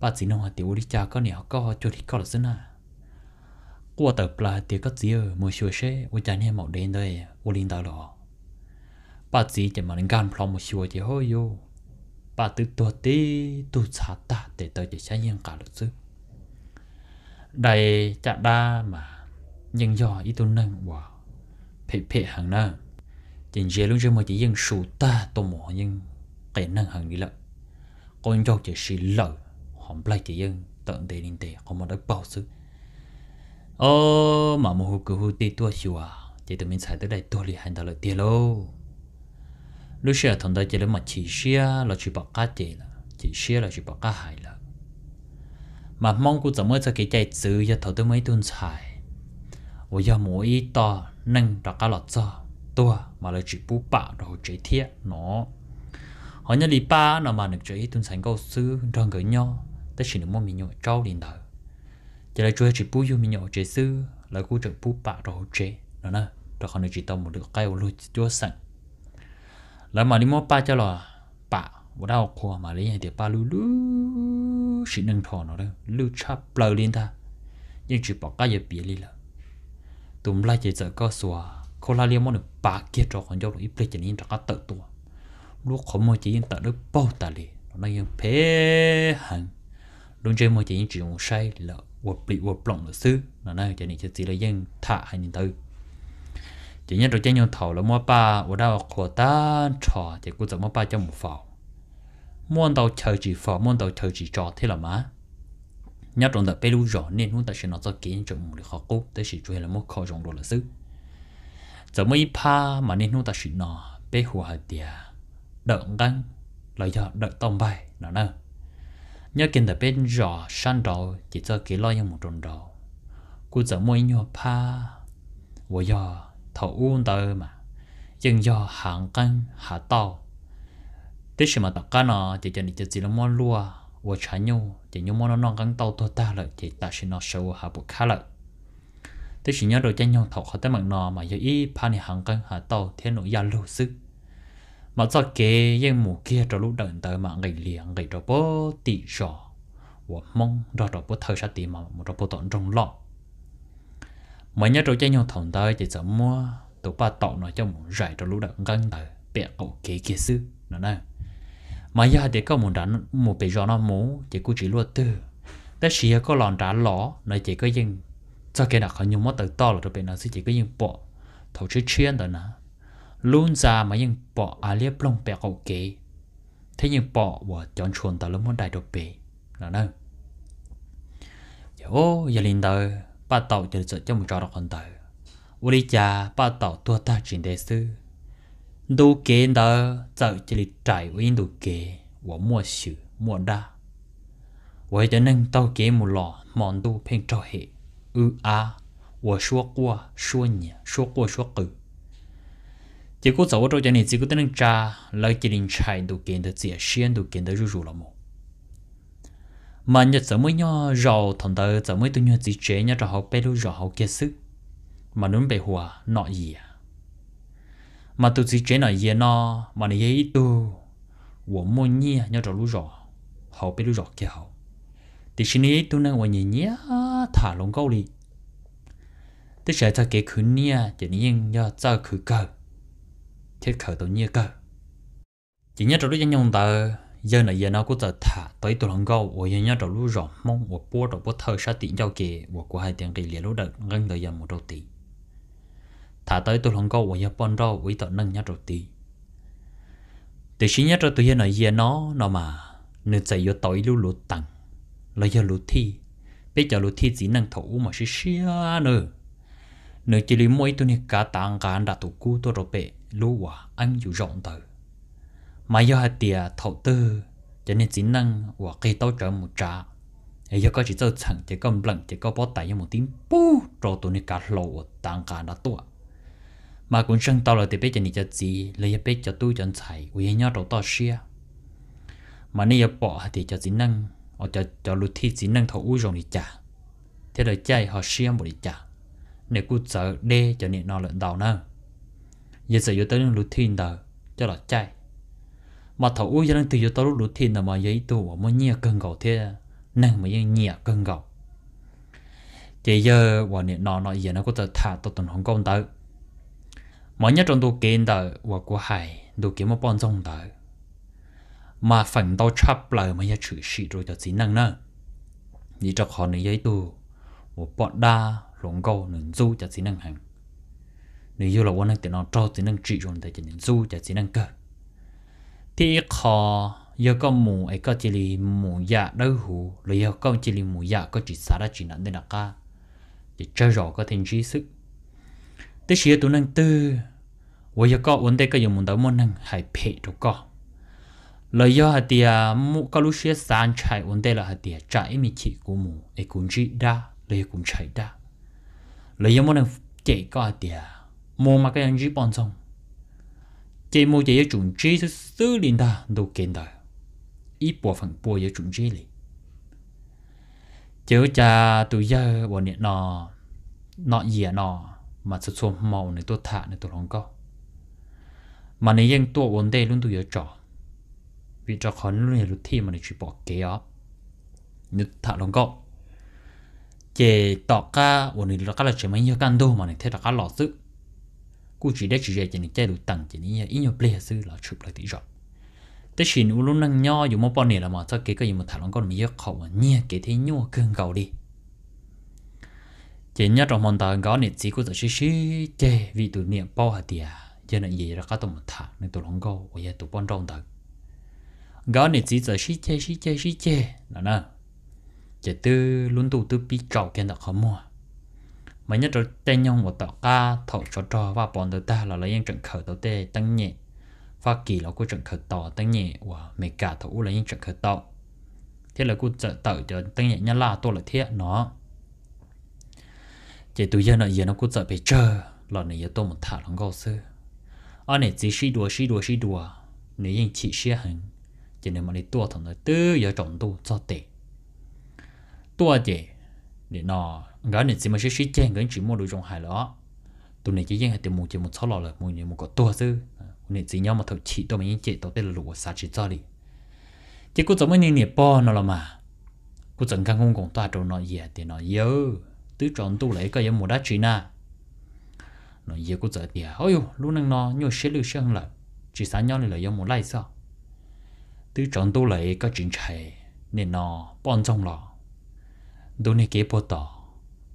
bà chỉ nói tiểu đi cha có nẻo, có cho thì có là xin à qua tập là tiểu có gì ở một số xe u cha nên một đêm đây u linh đạo đó bà chỉ chỉ mà nên gan phong một số chỉ hơi yêu bà tự tua tí tu trả ta để tới chỉ sáng yên cả được chứ đây cha đa mà nhưng do ý tôi nâng wow phê phê hàng nâng chính chế lúc mà chỉ dân sụ ta tô mỏ nhưng cái nâng hàng đi lợi còn cho chỉ sĩ lợi không phải chỉ yang tận thế linh tế một đã bảo sự ô ờ, mà mồ hôi cứ hôi tê tua xíu à chỉ tụi mình xài tới đây tua li hành ta lợi tiền lô lúc xưa thằng ta chỉ là mà chỉ xia là chỉ bảo cá chỉ là chỉ xia là chỉ bảo cá hải là mà mong cũng chẳng mới cho cái chạy chữ cho thầu tới mấy tuần xài ôi giờ mỗi ít to nâng ra cá lọt cho tua mà lại chỉ bù bạ rồi chỉ thiết nó họ nhớ lý ba nó mà được chơi tuần xài câu sư đang cái nhau ta chỉ nó mình nhậu trâu liền đó chỉ là chơi chỉ bu yêu mình nhậu chế sư là cú chơi bu bạ rồi chế đó nè rồi còn chỉ tao một đứa cây lôi chúa sẵn là mà đi mua bạ cho là bạ, và đau khổ mà lấy thì bạ lưu lưu chỉ nâng thò nó đó lưu chắp bờ lên ta nhưng chỉ bỏ cái gì bịa đi là tụm lại chỉ sợ có sủa cô la liêm món bạ kia cho còn cho ít lấy chỉ nên cho cái tự tua lúc khó mua chỉ yên tự được bao ta liền nó yên phê hẳn luôn chơi mua chỉ những chuyện một say là vật bị vật lỏng là sư nó này chỉ những chỉ là dân thả hay những từ chỉ nhất rồi chơi nhau thầu là mua ba ở đâu của ta trò chỉ cũng chỉ mua ba cho một phò mua đầu chơi chỉ phò mua đầu chơi chỉ trò thế là má nhất rồi đợt peru rõ nên chúng ta sẽ nói cho kiến trong một khó cố tới chỉ chuyện là mua khó trong đồ là xứ giờ mới pa mà nên chúng ta sẽ nói bê hòa tiệt đợt găng là do đợt tông bay là nè nhớ kiến tập bên rõ san đầu chỉ cho kỹ lo những một tròn đầu cô giờ mua nhau pa vừa yo thầu uôn tờ mà nhưng do hàng cân hạ tàu thế sự mà tập cá nó chỉ cho đi cho chỉ là mua lúa vừa chả nhau chỉ nhau mua nó non cân tàu thôi ta lợi chỉ ta sẽ nó sâu hạ bộ khá lợi thế sự nhớ đồ cho nhau thầu khó tới mặt nó mà giờ ý pa này hàng cân hạ tàu thế nội gia lưu sức mà cho kế yên mù kia cho lúc đợn tới mà ngày liền ngày cho bố tỷ sọ và mong ra cho bố thời sát tỷ mà một cho bố tận trong lọ mà nhớ cho chơi nhau thằng tới chỉ sợ mua tụ ba tọ nói cho một giải cho lúc đợn gần tới bẹ cậu kế kia sư nó nè mà giờ thì có một đánh một bị gió nó mù chỉ cứ chỉ luôn tư ta chỉ có lòn trả lọ, nó chỉ có yên cho cái đặt hình nhung mất tới to là cho bên nó sẽ chỉ có yên bỏ thầu chơi chuyên rồi nè luôn ra mà nhưng bỏ à liếp lông bẹt ok thế nhưng bỏ và chọn chuồn tao lắm muốn đại đồ bể là nơi ô giờ linh tờ ba tàu chờ chờ cho một trò đọc con tờ ô đi cha ba tàu tua ta chuyện đề sư đồ kế tờ chờ chờ lịch trải với đồ kế và mua sử mua đa với cho nên tàu kế một lò mòn đủ phèn cho hệ ư a 我说过，说你，说过，说狗。chỉ có cháu cho nên chỉ có tên cha lấy chỉ định chạy đủ kiện được chỉ xuyên đủ kiện được rủ rủ là một mà nhớ cháu mới nhớ rầu thằng tớ cháu mới tôi chỉ chế nhớ cho họ bé lúc rầu họ kia mà nó bị hòa nọ gì à mà tôi chỉ chế nọ gì nó mà này ấy đồ, của mua nhia nhau cho lúc rầu họ bé lúc rầu kia họ thì xin ấy tôi đang ngồi nhìn nhỉ, thả lông câu đi tức sẽ cho cái khứ nhỉ, chỉ nên nhau cho khứ cơ thiết khởi tổ nhiên cơ chỉ nhớ trong lúc dân nhung tờ giờ này giờ nó cũng tờ thả tới tụ lòng gâu và giờ nhớ trong lúc rộng mong và bố trong bố thơ sát tiện giao kề và của hai tiếng kỳ lìa lúc đợt ngân thời gian một đầu tỷ thả tới tụ lòng gâu và giờ bọn rau với tờ nâng nhớ đầu tỷ từ khi nhớ trong tụi giờ này giờ nó nó mà nên dạy vô tối lưu lụt tặng là giờ lụt thi bây giờ lụt thi chỉ năng thủ mà xí xí nữa nếu chỉ lấy mỗi tụi này cả tàng cả đã tụ cú tụ rồi bể lúa quả ăn dù rộng tờ mà do hạt tiền thầu tư cho nên chỉ năng và cây tao trở một trà ấy do có chỉ tao chẳng chỉ có lần chỉ có bó tay một tiếng bu rồi tụi này cả lầu tăng cả đã tua mà cũng sân tao là thì biết cho nên cho gì lấy biết cho tôi chân chạy vì nhau đầu to xia mà nếu bỏ thì cho chỉ năng họ ờ, cho cho lụt thi chỉ năng thầu u rồi thì trả thế là chạy họ xia một thì trả nếu cứ sợ đê cho nên nó lợn đầu nữa giờ giờ tới lúc thiên đó cho là chạy mà thầu u giờ đang từ giờ tới lúc thiên đó mà giấy tù mà nhia cần gạo thế mới mà nhia cần gạo chỉ giờ và niệm nó nói giờ nó có thể thả tụt tuần hồng công tới mà nhất trong tôi kiến tới và của hải tôi kiếm một bọn rong tới mà phần tôi chấp lời mà giờ chửi xì rồi cho chỉ năng nữa đi cho họ này giấy tù một bọn đa lồng câu nên du cho chỉ năng hàng nếu yêu là quan năng thì nó trâu thì năng trị rồi thì chỉ nên du chỉ năng cơ thì họ, yêu có mù ấy có chỉ là mù dạ đâu hù rồi yêu có chỉ là mù dạ có chỉ xả ra chỉ nặng nên là ca chỉ chơi rõ có thành trí sức thế chỉ tụi năng tư với yêu có vấn đề có dùng mù đâu muốn năng hay phê đâu có lời yêu hạt tiệt mù có lúc xia san chạy vấn đề là hạt tiệt chạy mi chỉ của mù ấy cũng chỉ đa lời cũng chạy đa lời yêu muốn năng chạy có hạt tiệt mô mà cái anh chỉ bọn xong chế mô chế chúng chỉ sẽ xử lý ta đồ kiện ta ít bộ phận bộ chế chúng chỉ lý chế cha tụi giờ bọn này nọ nọ gì nọ mà sẽ xuống màu này tôi thả này tôi không có mà này yên tôi vấn đề luôn tụi giờ trò vì trò khó luôn là thi mà này chỉ bỏ kế á nhưng thả không có chế tọt ca bọn định là các là chế mấy nhiêu căn đâu mà này thế là các lọ sức กูจีได้จีเจจะนี่แกดูตังจะนี่อีนยเปลี่ยซื้อเราชุบเราตีจอบแต่ชินอุลุนังย่ออยู่มปอนเนี่ยละมาสักเกก็ยังมาถามก็มีเยอะเขาเนี่ยเกที่ยั่วเกินเก่าดิเจนยัดออกมันตาก็เนี่ยจีกูจะชี้ชี้เจวิตุเนี่ยป้อหาเดียยันยี่ระก็ต้องมาถามในตัวหลงก็วยตัวป้อนรองตาก็เนี่ยจีจะชี้เจชี้เจชี้เจนั่นน่ะเจตื้อลุ้นตัวตื้อปีเก่าแกนตะขโมย mà nhất rồi tên nhông một tọa ca thầu cho trò và bọn đầu ta là lấy những trận khởi đầu tê tăng nhẹ và kỳ là của trận khởi tỏ tăng nhẹ và mẹ cả thầu lấy những trận khởi tỏ thế là cô trợ tẩu cho tăng nhẹ nhất là tôi là thiết nó chỉ tụi giờ nó giờ nó cô trợ bị chờ là này giờ tôi một thả lòng gò sư ở này chỉ xí đùa xí đùa xí đùa nếu như chỉ xí hẳn chỉ nên mà đi tua thằng nó tư giờ chọn tu cho tệ tua gì để nó gã này chỉ mà sẽ sĩ chen gần chỉ mua đồ trong hải lọ tụi này chỉ riêng hai tiền một chỉ một số lọ là một nhiều một có tua chứ này chỉ nhau mà thầu chỉ tôi mình chỉ tôi tên là lụa sa chỉ cho đi chỉ cô giống như nè po nó là mà cô chẳng khăn không còn toa trâu nó dẻ thì nó yếu tứ tròn tu lấy cái giống một đá chỉ na nó yếu cô giờ thì ôi yo lúc năng nó nhiều xe sẽ xe hơn là chỉ sáng nhau này là giống một lại sao tứ tròn tu lấy cái chuyện chạy nên nó bon trong lò tụi này kế po tỏ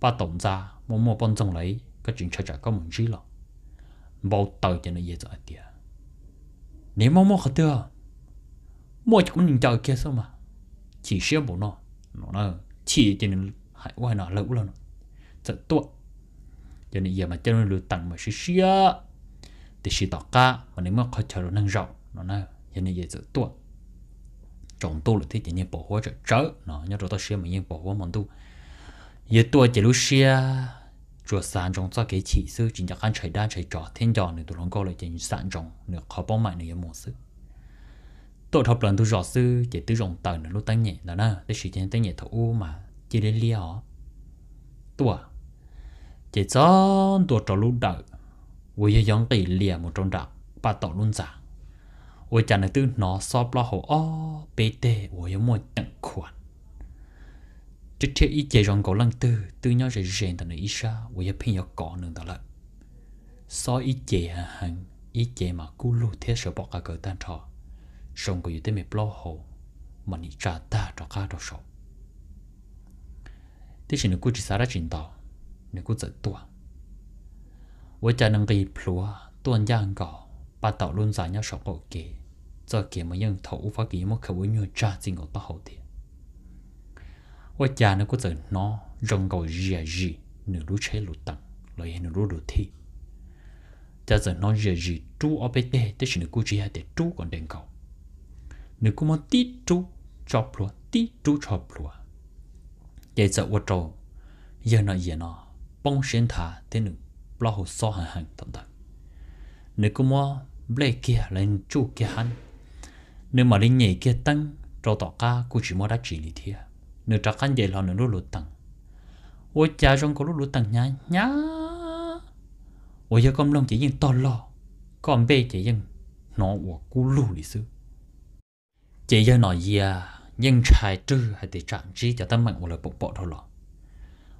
ba tổng ra mua mua bọn dòng lấy cái chuyện cho trả có một gì lọ bao tờ cho nó dễ dở tiền nếu mua mua khát tiêu mua cho con nhìn kia sao mà chỉ xếp bộ nó nó là chỉ cho nên hại quay nó lỡ luôn sợ tuột cho nên giờ mà cho nó lừa tặng mà xí xí thì xí tỏ ca mà nếu mà khó chờ nó năng rộng nó là cho nên giờ sợ tuột chồng tôi là thế cho nên bảo hộ trợ trợ nó nhớ rồi tao xem mà nhiên bảo hộ món tôi ye tua che lu xia cho san trong cho cái chỉ sư chính cho anh chạy đa chạy trò thiên trò nữa tụi lòng coi lại chỉ sản trong nữa khó bóng mạnh nữa một sư tổ thập lần tu rõ sư chỉ tư rộng tờ nữa lúc tăng nhẹ đó nè để sự chân tăng nhẹ thấu mà chỉ đến lia họ tua chỉ cho tua trò lúc đợi vì giống tỷ lia một trong đạo ba tổ luôn giả ôi chả này tư nó so lo hậu o bê tê ôi mua tặng khoản trước thế ý chế rong cổ lăng tư tư nhau rồi rèn tận ý sa với ý pin có nương đó là so ý chế hàng ý chế mà cú lu thế sợ bỏ cả cái tan trò sống có cổ tới mà lo hồ mà nhị trả ta trò cá trò sổ thế chỉ nó cú chỉ ra chuyện đó nó cú giật tua với cha năng kỳ plua tuân giang cỏ ba tàu luôn giải nhau sổ cổ kế, cho kế mà nhân thấu phát kế mà khẩu với nhau trả tiền của ta hậu tiền ว่าจานะก็จะนอรงกอเจียจีหนึ่งรู้ใช้หลุดตังเลยหนึ่งรู้ดูที่จะจะนอเจียจีตู้เอาไปเตะแต่ฉันกูเจียแต่ตู้ก่อนเด้งเขาหนึ่งกูมาตีตู้ชอบพลัวตีตู้ชอบพลัวใจจะว่าโตยันนอยันนอป้องเส้นทาแต่หนึ่งปลาหัวซ้อหันหันต่างๆหนึ่งกูมาเบลเกียเลยจูเกียหันหนึ่งมาเลยเหนื่อยเกียตั้งเราต่อก้ากูจีมาได้จีนี่เทีย nếu trắc khăn dậy lòng nửa lú lụt tặng ôi cha trong có lú lụt tặng nhá nhá ôi giờ con lông chỉ riêng to lo con bê chỉ riêng nó của cú lù đi sư chỉ giờ nói gì à nhưng trai trư hay thì trạng trí cho tâm mạnh của lời bộc bộ thôi lọ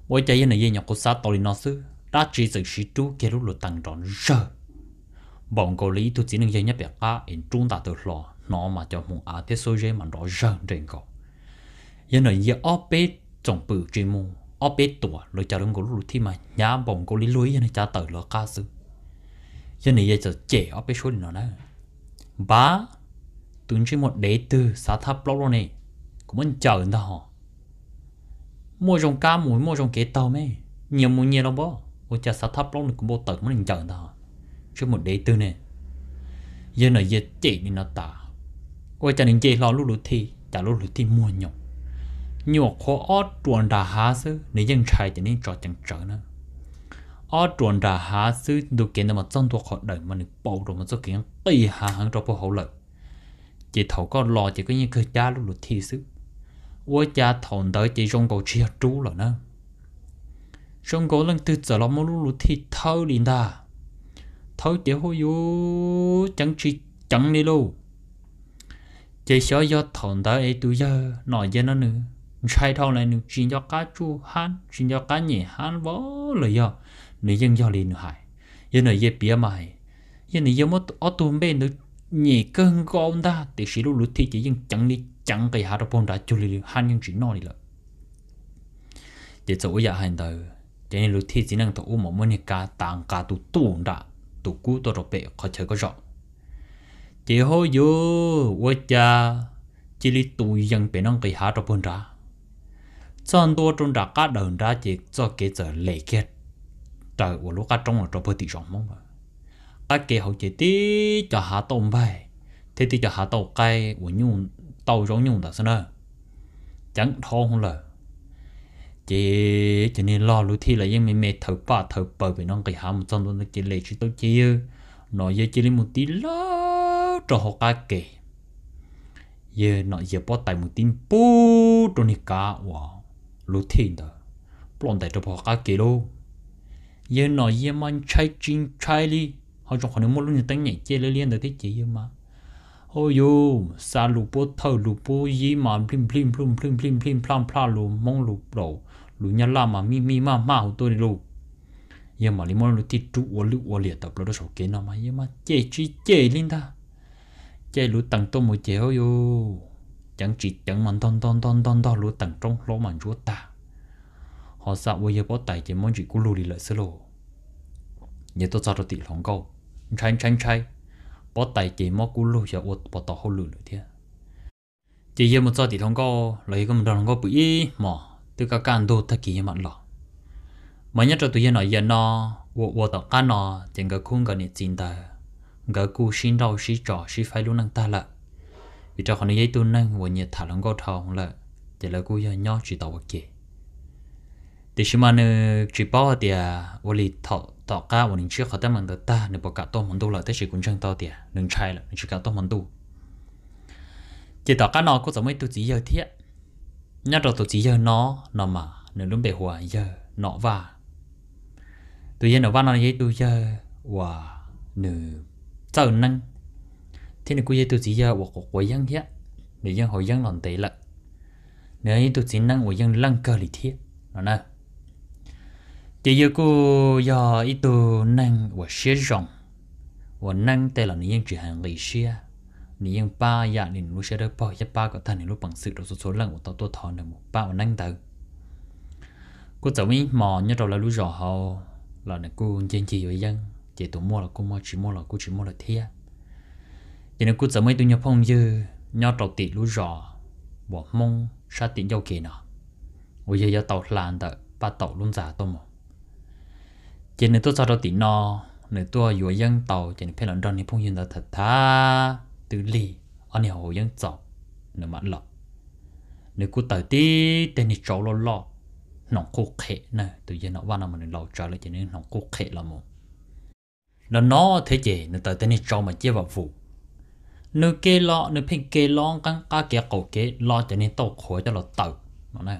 ôi cha giờ này nhỏ cô sát to đi nó sư đã chỉ sự sĩ trú kia lú lụt tặng tròn rơ bọn cô lý tôi chỉ nên dây nhất bẹt cá in trung ta từ lọ, nó mà cho mùng á thế số dây mà nó rơ trên cậu 因为也二辈总部追慕，二辈多，rồi cha đông cổ lúc thì mà nhà bồng cổ lý lối nên cha tự lo cá sư, cho nên giờ cho trẻ ở bên số nó nè, ba tuần chỉ một đệ tử xã tháp lô này cũng muốn chờ người ta họ mua trong cá mũi mua kế tàu mấy nhiều mũi nhiều lắm bố ô cha xã tháp lô này cũng bố tự muốn chờ người ta họ chỉ một đệ tử này giờ này giờ chỉ nên nó tả ô cha nên chỉ lo lúc lúc thì chả lúc lúc thì mua nhộng nhổ khó ót tuần đà há sư nếu dân trai thì nên trò chẳng trở nữa ót tuần đà há sư đồ kiến là một trong thuộc họ đời mà nó bầu rồi một số kiến tùy hà hàng cho bộ hậu lợi chỉ thầu có lo chỉ có như cơ cha lúc lụt thi sư ua cha thầu tới chỉ trong cầu chia trú rồi nữa trong cầu lần thứ giờ lo một lúc lụt thi thâu liền ta thâu chỉ hôi yếu chẳng chỉ chẳng đi luôn chỉ sợ do thổn tới ấy tôi giờ nói với nó nữa sai thâu này xin cho cá chu han xin cho cá nhỉ han bó lời do nữ dân cho liền hải, dân này dễ bia mày dân này dân mất ở tuần bên nữ nhỉ cơn con ta thì sĩ lúc lúc thì chỉ dân chẳng đi chẳng cái hà hạ bom đã chu liền han nhưng chỉ nói là để chỗ giờ hành tờ cho nên lúc thì chỉ năng tụ một mình cả tàng cả tụ tụ đã tụ cú tụ rồi bệ khó chơi có rõ chỉ hô vô quá cha chỉ lý tụ dân bệ năng cái hà hạ bom ra chọn đua trong ra cá đầu ra chỉ cho cái giờ lệ kết trời của lúc cá trong là trong bơi thì rộng mong mà cá kia hậu chỉ tí cho hạ tôm bay thế thì cho hạ tàu cay của nhung tàu giống nhung đó sao chẳng thô không lời chỉ cho nên lo lũ thi là những mẹ mẹ thở ba thở bờ vì nó cái một trong đó nó chỉ lệ chỉ tao chỉ nói giờ chỉ lấy một tí lo cho họ các kế giờ nói giờ bỏ tay một tí bù cho nên cá wow routine đó bọn đại tập họ cả kỹ lô giờ nó giờ mà chạy chín chạy đi họ chọn khoản một lúc như tăng nhảy chơi lên liên tới thế chỉ mà ôi yo sa lụp bố thâu lụp bố gì mà plim plim plim plim plim plim plam plam lụp mong lụp đồ lụp nhà la mà mi mi ma ma hồ tôi lụp giờ mà li mong lụp thịt trụ uo lụp uo liệt tập lụp số kế nào mà giờ mà chơi chơi chơi lên ta chơi lụp tăng tôm một chơi ôi yo chẳng chỉ chẳng mặn ton ton ton ton ton lúa tặng trong lỗ mặn chúa ta họ sợ bây giờ bỏ tay chỉ muốn chỉ cú lùi lại sơ lô nhớ tôi cho tôi tỉ lòng câu tranh tranh chay bỏ tay chỉ mò cú lùi giờ uất bỏ tao hôi lùi lùi thế chỉ giờ một cho tỉ lòng câu lấy cái một đồng câu bự mà từ cả can đồ ta kỳ mặn lọ mà nhất là tụi nói giờ nó wo wo tao can nó chẳng cái khung cái này chín ta cái cú xin đâu xin trò xin phải luôn năng ta lại vì cho con giấy tu nâng và nhiệt thả lòng gò thòng là để là cô giờ nhỏ chỉ tàu kì thì xem anh chỉ bảo thì à vô lý thọ thọ cá vô lý chưa khởi tâm mình ta nếu bỏ cả tôm mình tu là tất chỉ cũng chẳng tao thì à, đừng chạy là chỉ cả tôm mình tu chỉ tạo cá nó cũng giống như tu chỉ giờ thiệt nhớ rồi tu chỉ giờ nó nó mà nếu đúng bề hòa giờ nó và tu giờ nó và nó giấy tu giờ hòa nửa sau năng thế này cô dây tôi chỉ giờ hoặc hoặc quấy dân hết để dân hội dân lòng tệ lận nếu như tôi chỉ năng hội dân lăng cơ lý thiết nó nè chỉ giờ cô giờ ít tôi năng và xế rộng và năng tệ là những chuyện hàng lý xia những ba ya nên lu xưa đó bao giờ ba có thành nên lu bằng sự đó số số lần của tao tôi thọ được một ba và năng tự cô cháu mi mò nhớ đầu là lu rõ hậu là này cô chân chỉ với dân chỉ tụi mua là cô mua chỉ mua là cô chỉ mua là thiệt cho nên cứ giờ mấy tôi nhớ phong dư nhớ trầu tị lú rò bỏ mông sát tị dâu kì nọ ôi giờ giờ tàu làn tờ ba tàu luôn giả tôi mà cho nên tôi sao trầu tị nọ nữa tôi vừa dân tàu cho nên phải lần đầu này phong dư là thật tha tự lì anh hiểu dân tàu nữa mà lọ nữa cứ tờ tí tên này trầu lo lọ nó cố khệ nè tự nhiên nó vào nằm mình lâu trở lại cho nên nó cố khệ là một nó nó thế gì nó tới tên này trầu mà chia vào vụ nếu kê lo nếu phim kê lo căng cá kia cổ kê lo cho nên tàu khối cho nó tàu mà này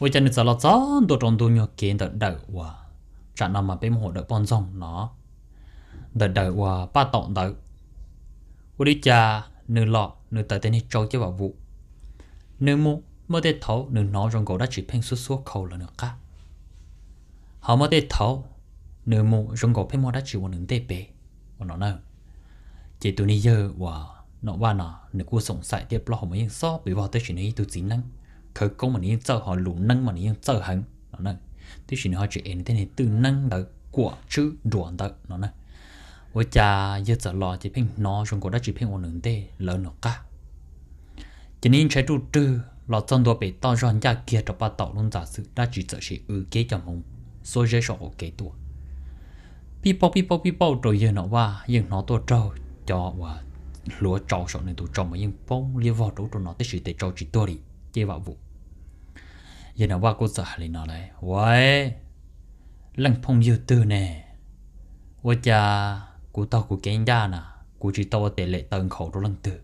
ôi cho nên giờ nó gió đồ trong đồ nhiều kê đợt đầu quá chẳng nào mà bên hồ đợt bon rong nó đợt đầu quá ba tọng đầu ôi đi cha nếu lo nếu tới tên này châu chứ bảo vụ nếu mua mới để thấu nếu nó trong cổ đã chỉ phim suốt suốt khẩu là nữa cả họ mới để thấu nếu mua trong cổ phim mua đã chỉ một nửa tê bể nó nào chỉ tụi này giờ và nọ ba nọ nếu cô sống sai tiếp lo họ mới yên so bị vào tới chuyện này tụi chính năng khởi công mà yên sợ họ lũ năng mà yên sợ hẳn nó nè tôi chỉ nói chuyện thế này từ năng đó của chữ đoạn đó nó nè với cha giờ sợ lo chỉ phim nó trong cổ đã chỉ phim một định thế lớn nó cả cho nên trái trụ trừ lo chân đồ bị to ròn ra kia cho ba tàu luôn giả sự đã chỉ sợ sự ư kế cho mong số dễ sợ ok tuổi pi bao pi bao pi bao rồi giờ nó qua nhưng nó tôi trâu cho và lúa trâu sọ này tôi trồng mà nhưng bông lia vào tụ nó tới sự tới trâu chỉ tôi đi chế vào vụ giờ nào ba cô sợ lên nó lại, vậy lăng phong yêu tư nè vậy cha cô tao của cái nhà nè cô chỉ tao tỷ lệ tầng khẩu đó lăng tư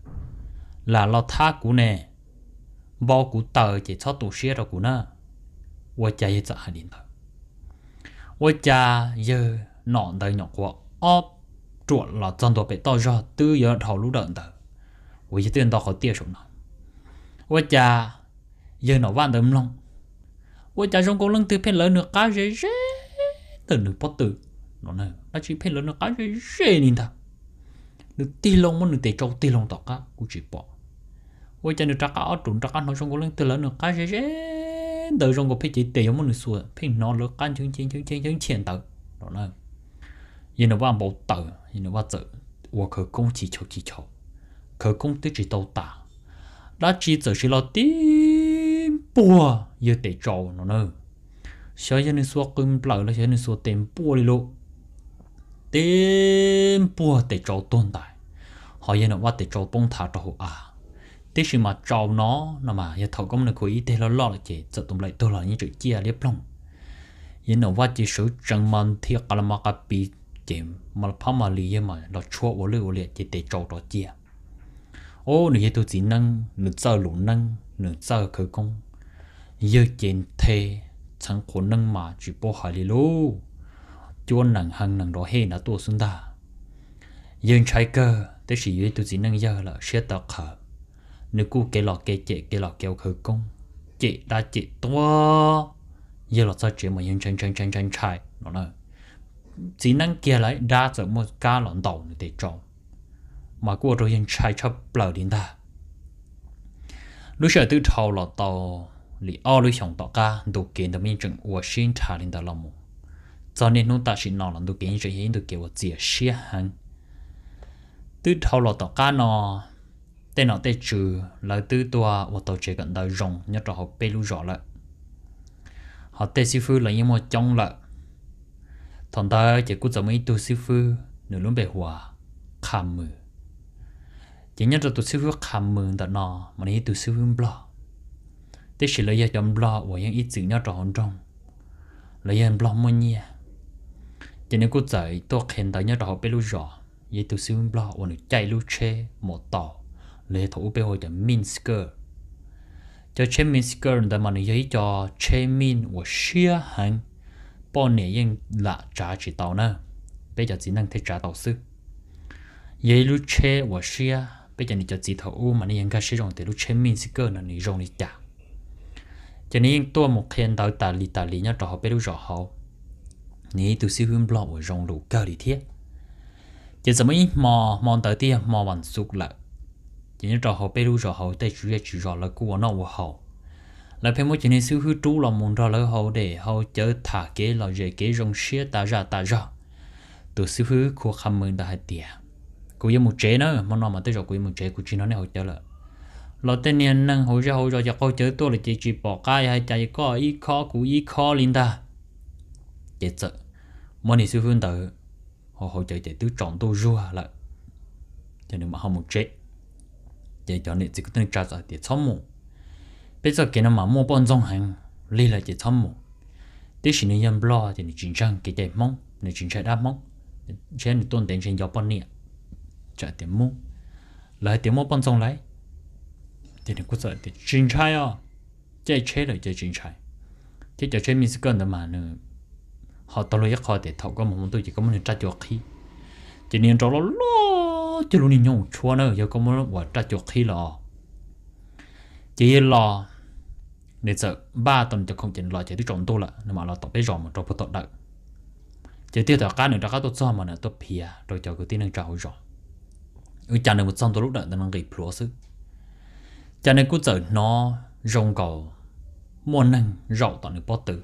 là lo tha của nè bao cô tờ chỉ cho tụ xe đó cô nè, vậy cha giờ sợ lên thôi vậy cha giờ nọ đời nhọc quá ốp chuột là dân tộc bị to ra tư giờ thầu lũ đợn tờ vì chứ tiền đó có tiêu xuống nó ôi cha giờ nó van đấm long ôi cha trong công lưng từ phen lớn nữa cá rế rế từ nước bớt từ nó này nó chỉ phen lớn nữa cá rế rế nhìn ta nước tì long muốn nước tì trâu tì long tọt cá cũng chỉ bỏ ôi cha nước trắc cá trốn trắc cá nó trong công lưng từ lớn nữa cá rế rế từ trong công phe chỉ giống muốn nước xuôi phe nó lỡ cá chứng chứng chứng chứng chứng chiến tờ nó này giờ nó van bộ tử. 你那娃子，我可攻击球击球，可攻对只都打，那只只是老点波也得找呢呢。小人你说跟不了，那小人说点波的喽，点波得找蹲的，好人那娃得找崩塌着啊。thế sự mà trâu nó nó mà giờ thầu công là quỷ thế nó lo là chị sợ tụm lại tôi là những chữ chia liếp lòng giờ nó chỉ sự trần mòn thiệt cả là mà cả chế mà phá mà lì mà nó chua vô lưu liệt chế tế trâu đó chia ô nửa tôi chỉ năng nửa giờ lũ năng nửa giờ khởi công giờ chén thề chẳng có năng mà chỉ bó hại lì lô cho năng hàng năng đó hay là tôi xuống ta giờ trái cơ tới sĩ giờ tôi chỉ năng giờ là sẽ tạo khờ nữ cô kê lọ kê chế kê lọ kéo khởi công chế đã chế to giờ là sao chế mà yên chân chân chân chân chạy nó nói chỉ năng kia lại đa sợ một cá lọn đầu để trộm mà cô rồi hiện chạy chấp lờ đến ta lúc sợ tự thầu lọt tàu lý ao lúc sống tàu cá đủ kiến chứng mình sinh Washington đến ta làm cho nên nó ta chỉ nói là đủ kiến chỉ hiện được kiểu gì xia hẳn tự thầu lọt tàu cá nó tên nó tên trừ là tự tua và tàu chỉ gần tàu rồng nhất là họ bê lũ rõ lại họ tên sư phụ là những một trong lại thằng ta chỉ cũng giống như tu sư phụ nửa luôn bề hòa kham mờ chỉ nhớ cho tu sư phụ kham mờ đó nọ mà này tu sư phụ blo thế chỉ lấy cái blo và những ít chữ nhớ cho hồn trong lấy cái blo mua nhia chỉ nên cũng dạy tôi khen tới nhớ cho họ biết lúc rõ vậy tu sư phụ blo và nửa chạy lúc che một tàu lấy thủ bề hồi cho Minsk cho Cheminsk đó mà này cho min, và Xia Hằng bao nhiêu yên là trả chỉ tàu nè bây giờ chỉ năng thấy trả tàu sư ye lu che wa xia bây giờ ni cho chỉ thầu u mà ni yên cả sử dụng để lu che min sĩ cơ nó ni dùng ni trả cho nên yên tua một khen đào tà li tà li nhá trò họ bây giờ rõ họ ni tu sĩ hướng blog của dùng đủ cơ đi thiết chỉ giờ mới mò mò tới tia mò bằng sụt lại chỉ nhớ trò họ bây giờ rõ họ tới chủ yếu chủ rõ là của nó của họ lại phải mỗi chuyện này sư hư trú là muốn ra lỡ hậu để hậu chớ thả kế là dễ kế rong xía ta ra ta ra tụi sư hư của khăm mừng đã hai tiền cô yêu một chế nữa mà nó mà tới rồi cô yêu một chế cô chỉ nói này hậu chớ là lo tên niên năng hậu ra hậu rồi cho cô chớ tôi là chỉ chỉ bỏ cái hay chạy có ý khó của ý khó linh ta chế sợ mà này sư hư tự họ hậu chớ chạy tứ trọng tôi rùa lại cho nên mà không một chế chạy cho nên chỉ có tên trả ra tiền sống một bây giờ cái nó mà mua bọn dòng hàng lì lại thì thâm mù tí xin nên yam lo thì nên chính trang cái đẹp mong nên chính trang đáp mong trên tuần đến trên giáo bọn nè trả tiền mua lại tiền mua bọn dòng lấy thì nên cũng sợ thì chính trang à chạy chế lại chạy chính trang thì chạy chế mình sẽ cần mà nó họ tao lấy họ để thầu có một tôi chỉ có một trả chuột khi chỉ nên cho nó lo chỉ luôn nhau chua nữa giờ có một quả trả chuột khi lo chỉ lo nên sợ ba tuần cho không chỉnh lo chỉ đi trộn tôi là nhưng mà lo tập đấy rồi mà rồi phải tập đợi Chế tiêu thảo cá nữa các tôi cho mà là tôi pìa à, rồi cho cái tin năng trào rồi ừ chả được một xong tôi lúc đợi đang gây lúa sự chả này cứ sợ nó rong cầu muốn năng rậu tận được bao tử.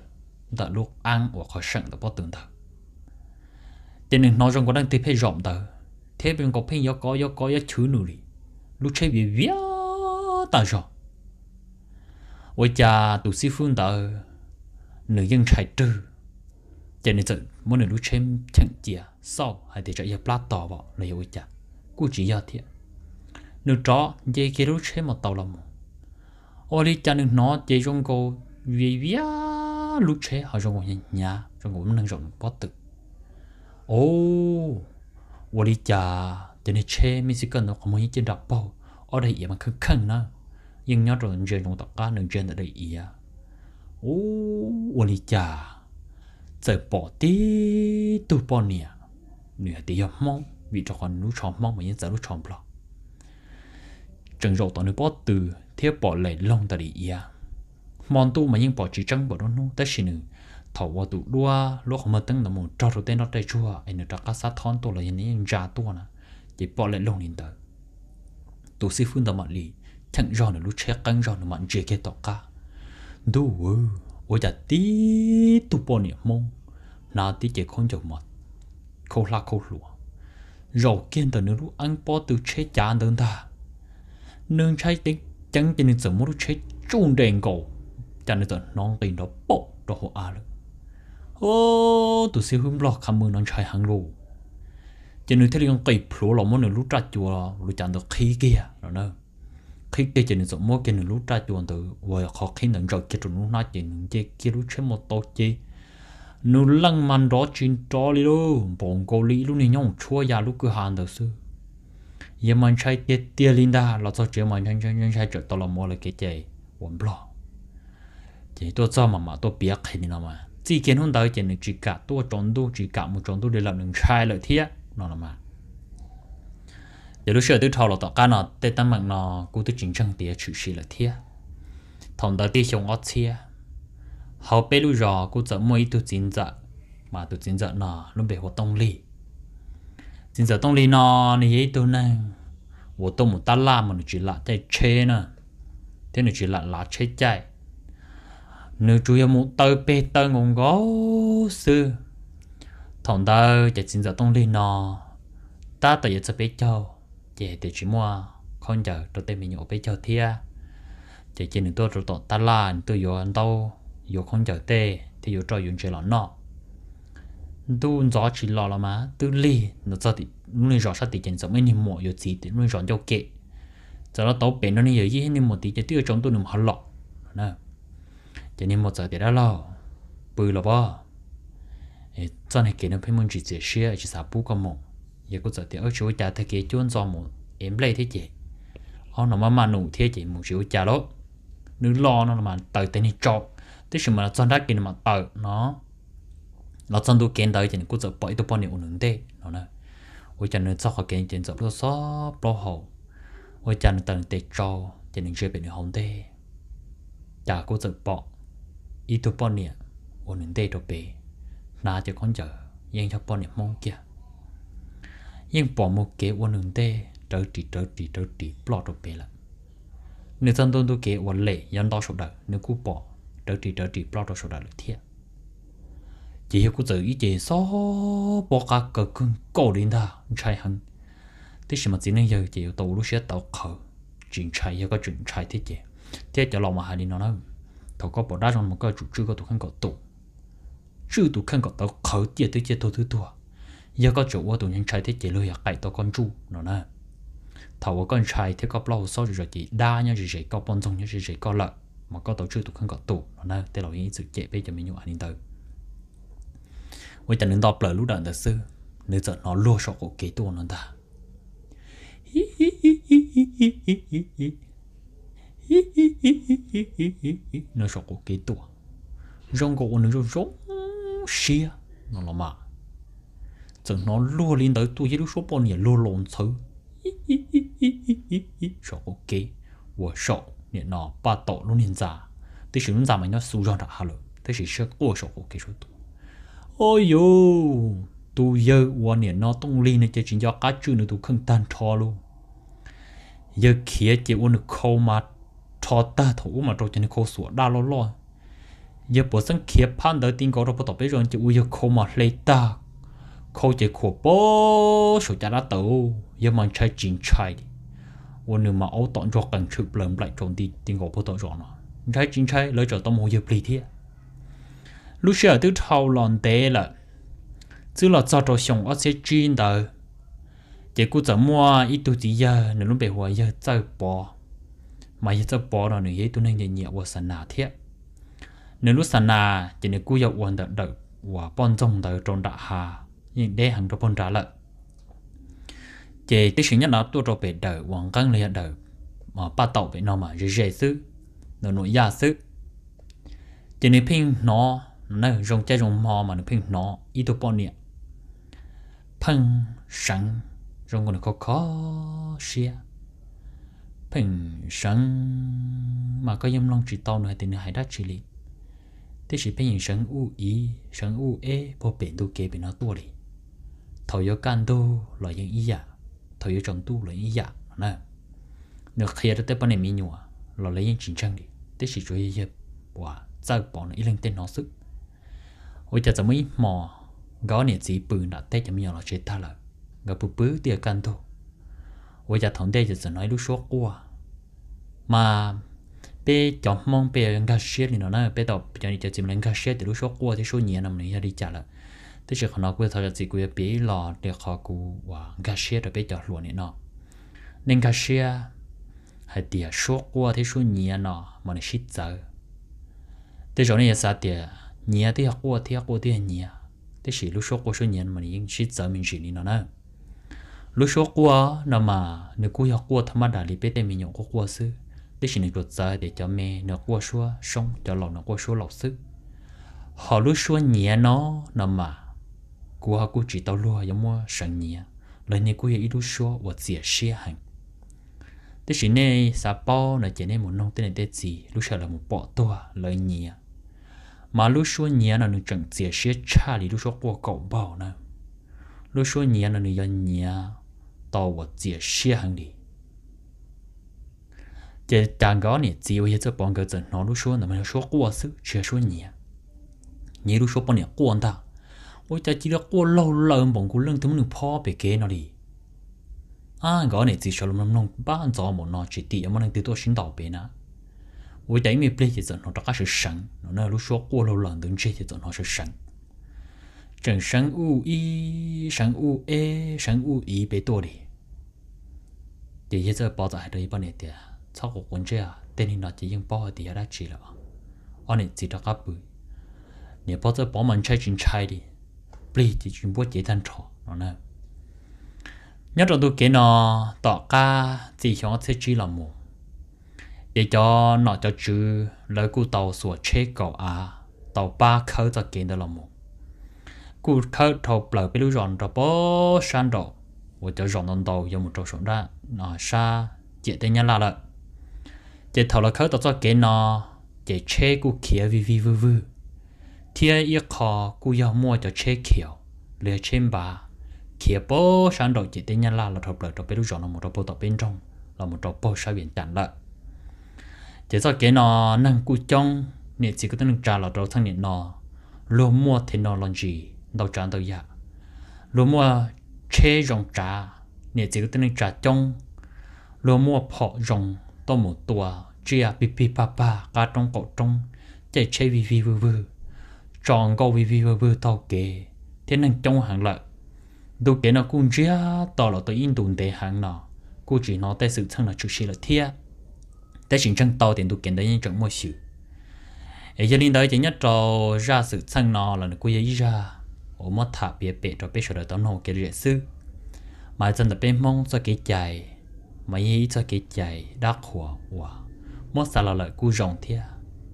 tận lúc ăn hoặc khỏi sẵn được bao tử thật cho nên nó rong có đang tiếp hay rộng tờ thế bên có phim yếu có yếu có yếu chữ nụ đi lúc chơi bị vía ta rồi phương 我家都是分到 nữ dân chạy trừ cho nên giờ mỗi lần lúc chém chẳng chia sau hay để cho ya plat tỏ vào là yêu cha cú chỉ ya thiệt nữ chó dễ kia lúc chém một tàu lắm ô đi cha nữ nó dễ trong cô vì vía lúc chém họ trong ngồi nhà trong ngồi năng rộng bất tử, ô ô đi cha cho nên chém mình sẽ cần nó có mấy chuyện đập bao ở đây mà khăng khăng nữa nhưng nhớ rồi chơi trong ta cá nên chơi ở đây ý à ô ô li cha giờ bỏ tí tu bỏ nè nửa tí học mong vì cho con lúc chọn mong mà nhân giờ lúc chọn bỏ chẳng rồi tao bỏ từ thế bỏ lại long ta đi ý à mong tu mà nhưng bỏ chỉ trắng bỏ đó nó tới xin nữa thầu qua tụ đua lúc mà tăng là một trò tên nó đây chua anh nó cá sát thon tôi là như này già tua nè chỉ bỏ lại long nhìn tới tổ sư phương tâm lý thằng rò nó lúc che căng rò nó mặn dễ cái tọt cả đủ ư ôi đã tí tu bò niệm mông na tí chỉ không chịu mất khâu la khâu lụa rồi kiên tờ nữa lúc ăn bò từ che chán đơn ta nương trái tiếng chẳng chỉ nên sớm lúc che chung đèn cầu chẳng nên tờ non tiền đó bỏ đó hồ à lực ô tụi siêu hôm lo khăm mưa non trái hàng lụa cho nên thế là con kỳ phụ lọ nữa lúc ra chùa lúc chẳng được khí kia rồi nữa khi cái chuyện số mua cái lúc ra chuyện từ và khó khi nâng rồi kia chuyện lúc nói chuyện nâng cái cái lúc chơi một tổ chơi nụ lăng man đó chuyện đó đi luôn bọn cô lý luôn này nhong chua ya lúc cứ hàng đầu sư giờ mình chạy cái tia linh đa là cho chế mình chân chân chân chạy trở đó là mua là cái chơi quần blog chỉ tôi cho mà mà tôi biết khi nào mà chỉ kiến hôm đó chỉ là chỉ cả tôi trọng tôi chỉ cả một trọng tôi để làm đừng sai lợi thiết nó là mà giờ lúc xưa tôi thọ là tao cá nó tê tâm mạng nó cú tôi chính chẳng tía chữ sĩ là thia thằng đó tê xong ót thia hậu bé lúc giờ cũng chở mỗi tôi chính giờ mà tôi chính giờ nó nó bị hoạt động lì chính giờ tông lì nó như vậy tôi nè vô tôi một ta la mà nó chỉ là chạy chê nè thế nó chỉ là lá chê chạy nếu chủ yếu một tơ bê tơ ngon gõ sư thằng đó chạy chính giờ tông lì nó ta tại giờ sẽ biết cho chế để chỉ mua không giờ tôi tên mình nhổ bé chờ thia chế chỉ nên tôi rồi tôi ta là tôi vô ăn tao vô không giờ tê thì vô cho dùng chế lọ nọ tu gió chỉ lọ là mà tu li nó cho thì luôn rõ sát thì chẳng sợ mấy niệm mộ vô gì thì luôn rõ cho kệ giờ nó tàu bể nó nên giờ gì niệm mộ thì chế tiêu trong tôi niệm họ lọ nè chế niệm mộ giờ thì đã lọ bự là bao cho này cái nó phải muốn chỉ chia sẻ chỉ sao bù cái mộng giờ cô giờ thì ở chỗ cha thấy kia chuyên do một em lấy thế chị họ nó mà mà nụ thế chị một chỗ cha đó nữ lo nó mà tự tên đi cho tức là mà chọn ra cái mà tự nó nó chọn đồ kiện đời thì cô giờ bỏ đồ bỏ nhiều nữa thế nó nè ôi cha nó cho họ kiện chuyện rồi nó bỏ hậu ôi cha nó tờ để cho thì nó chơi bên nó không thế cha cô giờ bỏ ít đồ bỏ nhiều ổn nữa thế đồ bé nà thì con chờ, yên cho bỏ nhiều mong kia nhưng bỏ một kế quan hưởng tê trở trị trở trị trở trị bỏ đồ bê lắm nếu thân tôn tu kế quan lệ dân đo số đời nếu cú bỏ trở trị trở trị bỏ đồ số đời là thiệt chỉ hiểu cú tự ý chế so bỏ cả cờ cưng cổ đến ta trai hẳn thế mà chỉ nên giờ chỉ hiểu tàu lúc sẽ tàu khờ chuyện trai giờ có chuyện trai thế chế thế cho lòng mà hai đi nó nói thầu có bỏ đá trong một cái chủ trương có tụ khăn có tụ chưa tụ khăn có tàu khờ tiệt thế chế thôi thứ tua giờ có chỗ ở tụi nhân trai thế chỉ lười cải to con chu nó nè thầu con trai thế có bao sau rồi chỉ đa nhá rồi chỉ có bón giống nhá rồi chỉ có lợn mà có tổ chức tụi không có tụ nó nè thế là những sự chế bây giờ mình nhủ anh tới với chẳng nên đọc lời lúc đó là sư nếu giờ nó lua sọ của kế tụ nó ta nó sọ của kế tụ rong cổ nó rong rong xia nó là mà 怎那落林头都一路说半年落龙头，说 OK，我说你那把刀弄人家，但是人家们那手上打下了，但是是我说 OK 说多，哎呦，都有我你那东林那些人家家住那都肯单差喽，有开结我那靠嘛差大头嘛，照见你靠锁大了了。也不算开盘的，顶高头不到被人家我有靠嘛来打。khô chế khổ bố số cha đã tàu giờ mang chơi chính chơi đi ôn nữa mà ô tọn cho cần chụp lần lại trộn đi tiếng gọi bố tọn cho nó chơi chính chơi lấy cho tông hồ dập lì thiết, lúc xưa tôi thâu lòn tê là chứ là cho trò xong ở sẽ chuyên đời chỉ cô chấm mua ít tu chỉ giờ nên lúc bé hoa giờ chơi bỏ mà giờ chơi bỏ rồi nữa tôi nên nhẹ qua sàn nà thiết, nên lúc sàn nà chỉ nên cô giờ quan đợi được và bon trong đời trộn đã hà nhìn đế hàng trong bồn trả lợ chế tí sinh nhất nó tôi rồi bị đỡ hoàng căng liền đời mà ba tàu bị nó mà dễ dễ xứ nó nội gia xứ chế này pin nó nó dùng chơi dùng mò mà nó pin nó ít tôi bỏ nè phân sẵn dùng còn có khó xia phân sẵn mà có dâm long chỉ to nữa thì nó hãy đắt chỉ lý thế chỉ pin sẵn u ý sẵn u e bỏ bể tôi kê bị nó tua đi thầu yếu can tu lo yên ý à thầu yếu trong tu lo yên ý à nè nếu khi đó tới bên này mi nhua loại lấy yên chính trang đi tới chỉ chú ý hiệp và giao bỏ nó ít lên tên nó sức ôi giờ chấm mới mò gõ nè chỉ bự đã tới mi nhua là chết ta là gặp bự bự tiệt can tu ôi giờ thằng đây giờ sẽ nói lúc số qua mà bé chọn mong bé người ta share thì nó nói bé đọc cho nên cho chim người ta share thì lúc số qua thì số nhẹ nằm này ra đi trả lại thế chỉ còn nó quên thôi chỉ quên bé lò để họ cú và xe rồi bé cho luôn này nọ, nên cashier hay tiền số qua thế số nhiều nó mà nó ship giờ thế chỗ này sao tiền nhiều thì học qua thì qua thì nhiều thế chỉ lúc số qua số nhiều mà nó ship giờ mình chỉ nên nó nè lúc số qua nó mà nó cú học qua tham mà đại lý bé thì mình nhậu qua qua xứ thế chỉ nên chuột giờ để cho mẹ nó qua số xong cho lòng nó qua số lọc xứ họ lúc số nhiều nó nó mà cô học cô chỉ tao lúa giống mua sáng nhỉ lần này cô ít đủ số và dễ xe hành thế chỉ này sa bao là chỉ này một nông tên này gì lúc sau là một bỏ to lời nhỉ mà lúc số nhỉ là nó chẳng dễ xe cha thì lúc số qua cậu bảo nè lúc số nhỉ là nó dân nhỉ tao và dễ xe hành đi chỉ đang có này chỉ có cái bọn cái dân nói lúc số là mình số qua sự chỉ số nhỉ nhỉ lúc số bọn này quan ta 我才知道，古老卵本古论，他们宁抛白给哪里？啊！刚才那只小老农民搬走某闹，智力也蛮能听懂领导白话。我在这没别的字，那就是生。我那老说古老卵等于这个字，那是生。从生物一、生物二、生物一百多年，这些只报纸还是一百年的，凑个混账啊！等你拿起一张报纸，底下那字了，我那知道个不？你报纸帮忙拆进拆的？bì chỉ chuyển bút chế thân trò nó nè nhớ trong tôi kể nó tỏ ca chỉ hiểu thế chỉ là mù để cho nó cho chứ lỡ cụ tàu sửa chế cầu à tàu ba khơi cho kể đó là mù cụ khơi tàu lỡ bị lưu ròn rồi bó san rồi và cho ròn đòn tàu dùng một trâu xuống ra nó xa chế tên nhà là lợ chế thầu là khơi tàu cho kể nó chế chế cụ kia vi vi vư vư thiên yêu khó cú yêu mua cho chế kiểu lừa trên bà kia bố sáng đầu chỉ tên nhân là là thập lợi cho bên trong là một bộ tập bên trong là một trò bộ sai biển chẳng lại. chỉ sau cái nó nâng cú trong nè chỉ có tên trả là trò thằng nè nó luôn mua thì nó làm gì đâu trả đâu ya luôn mua chế rong trả nè chỉ có tên trả trong luôn mua phọ rong to một tua chia pipi papa cá trong cổ trong chạy chế vi vi vư vư chọn câu vì vì vừa tao kể thế nên trong hàng lợi đồ kể nó cũng chia tao là tôi in tồn tệ hàng nọ cô chỉ nó tại sự thân là chủ sĩ là thia tại chính chân tao tiền đồ kiện đấy nhưng chẳng mua sự ấy cho nên đấy chỉ nhất cho ra sự thân nó là cô ấy ra ôm mất thả bia bể cho bê sửa tao nó cái rẻ sư mà chân là bên mong cho cái chạy mà ý cho cái chạy đắc hòa hòa mất sao là lợi cô rồng thia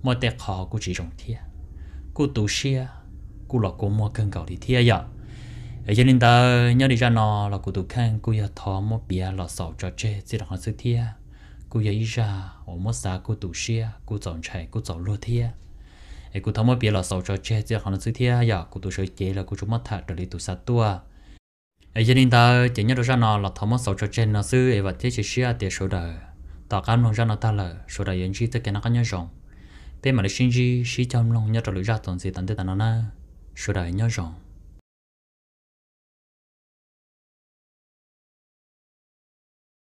mất tệ khó cô chỉ rồng thia cô tổ xia cô lọ cô mua cân cầu thì thiệt vậy ở trên đó nhớ đi ra nó là cô tổ khang cô giờ thọ mua bia là sầu cho chê chỉ là họ sức thiệt cô giờ đi ra ở mua xa cô tổ xia cô chọn chạy cô chọn lúa thiệt ấy cô thọ mua bia là sầu cho chê chỉ là họ sức thiệt vậy cô tổ sợi chế là cô chúng mất thật rồi đi tổ sát tua ấy cho nên ta chỉ nhớ được ra nó là thọ mất sầu cho trên nó sư ấy vật thế chỉ xia để số đời tao cảm nhận ra nó ta là số đời yên chi tới cái nó có nhớ rộng thế mà nó sinh gì chỉ trong lòng nhớ trò lưỡi ra tuần gì tận thế tận nó na sửa đại nhớ rộng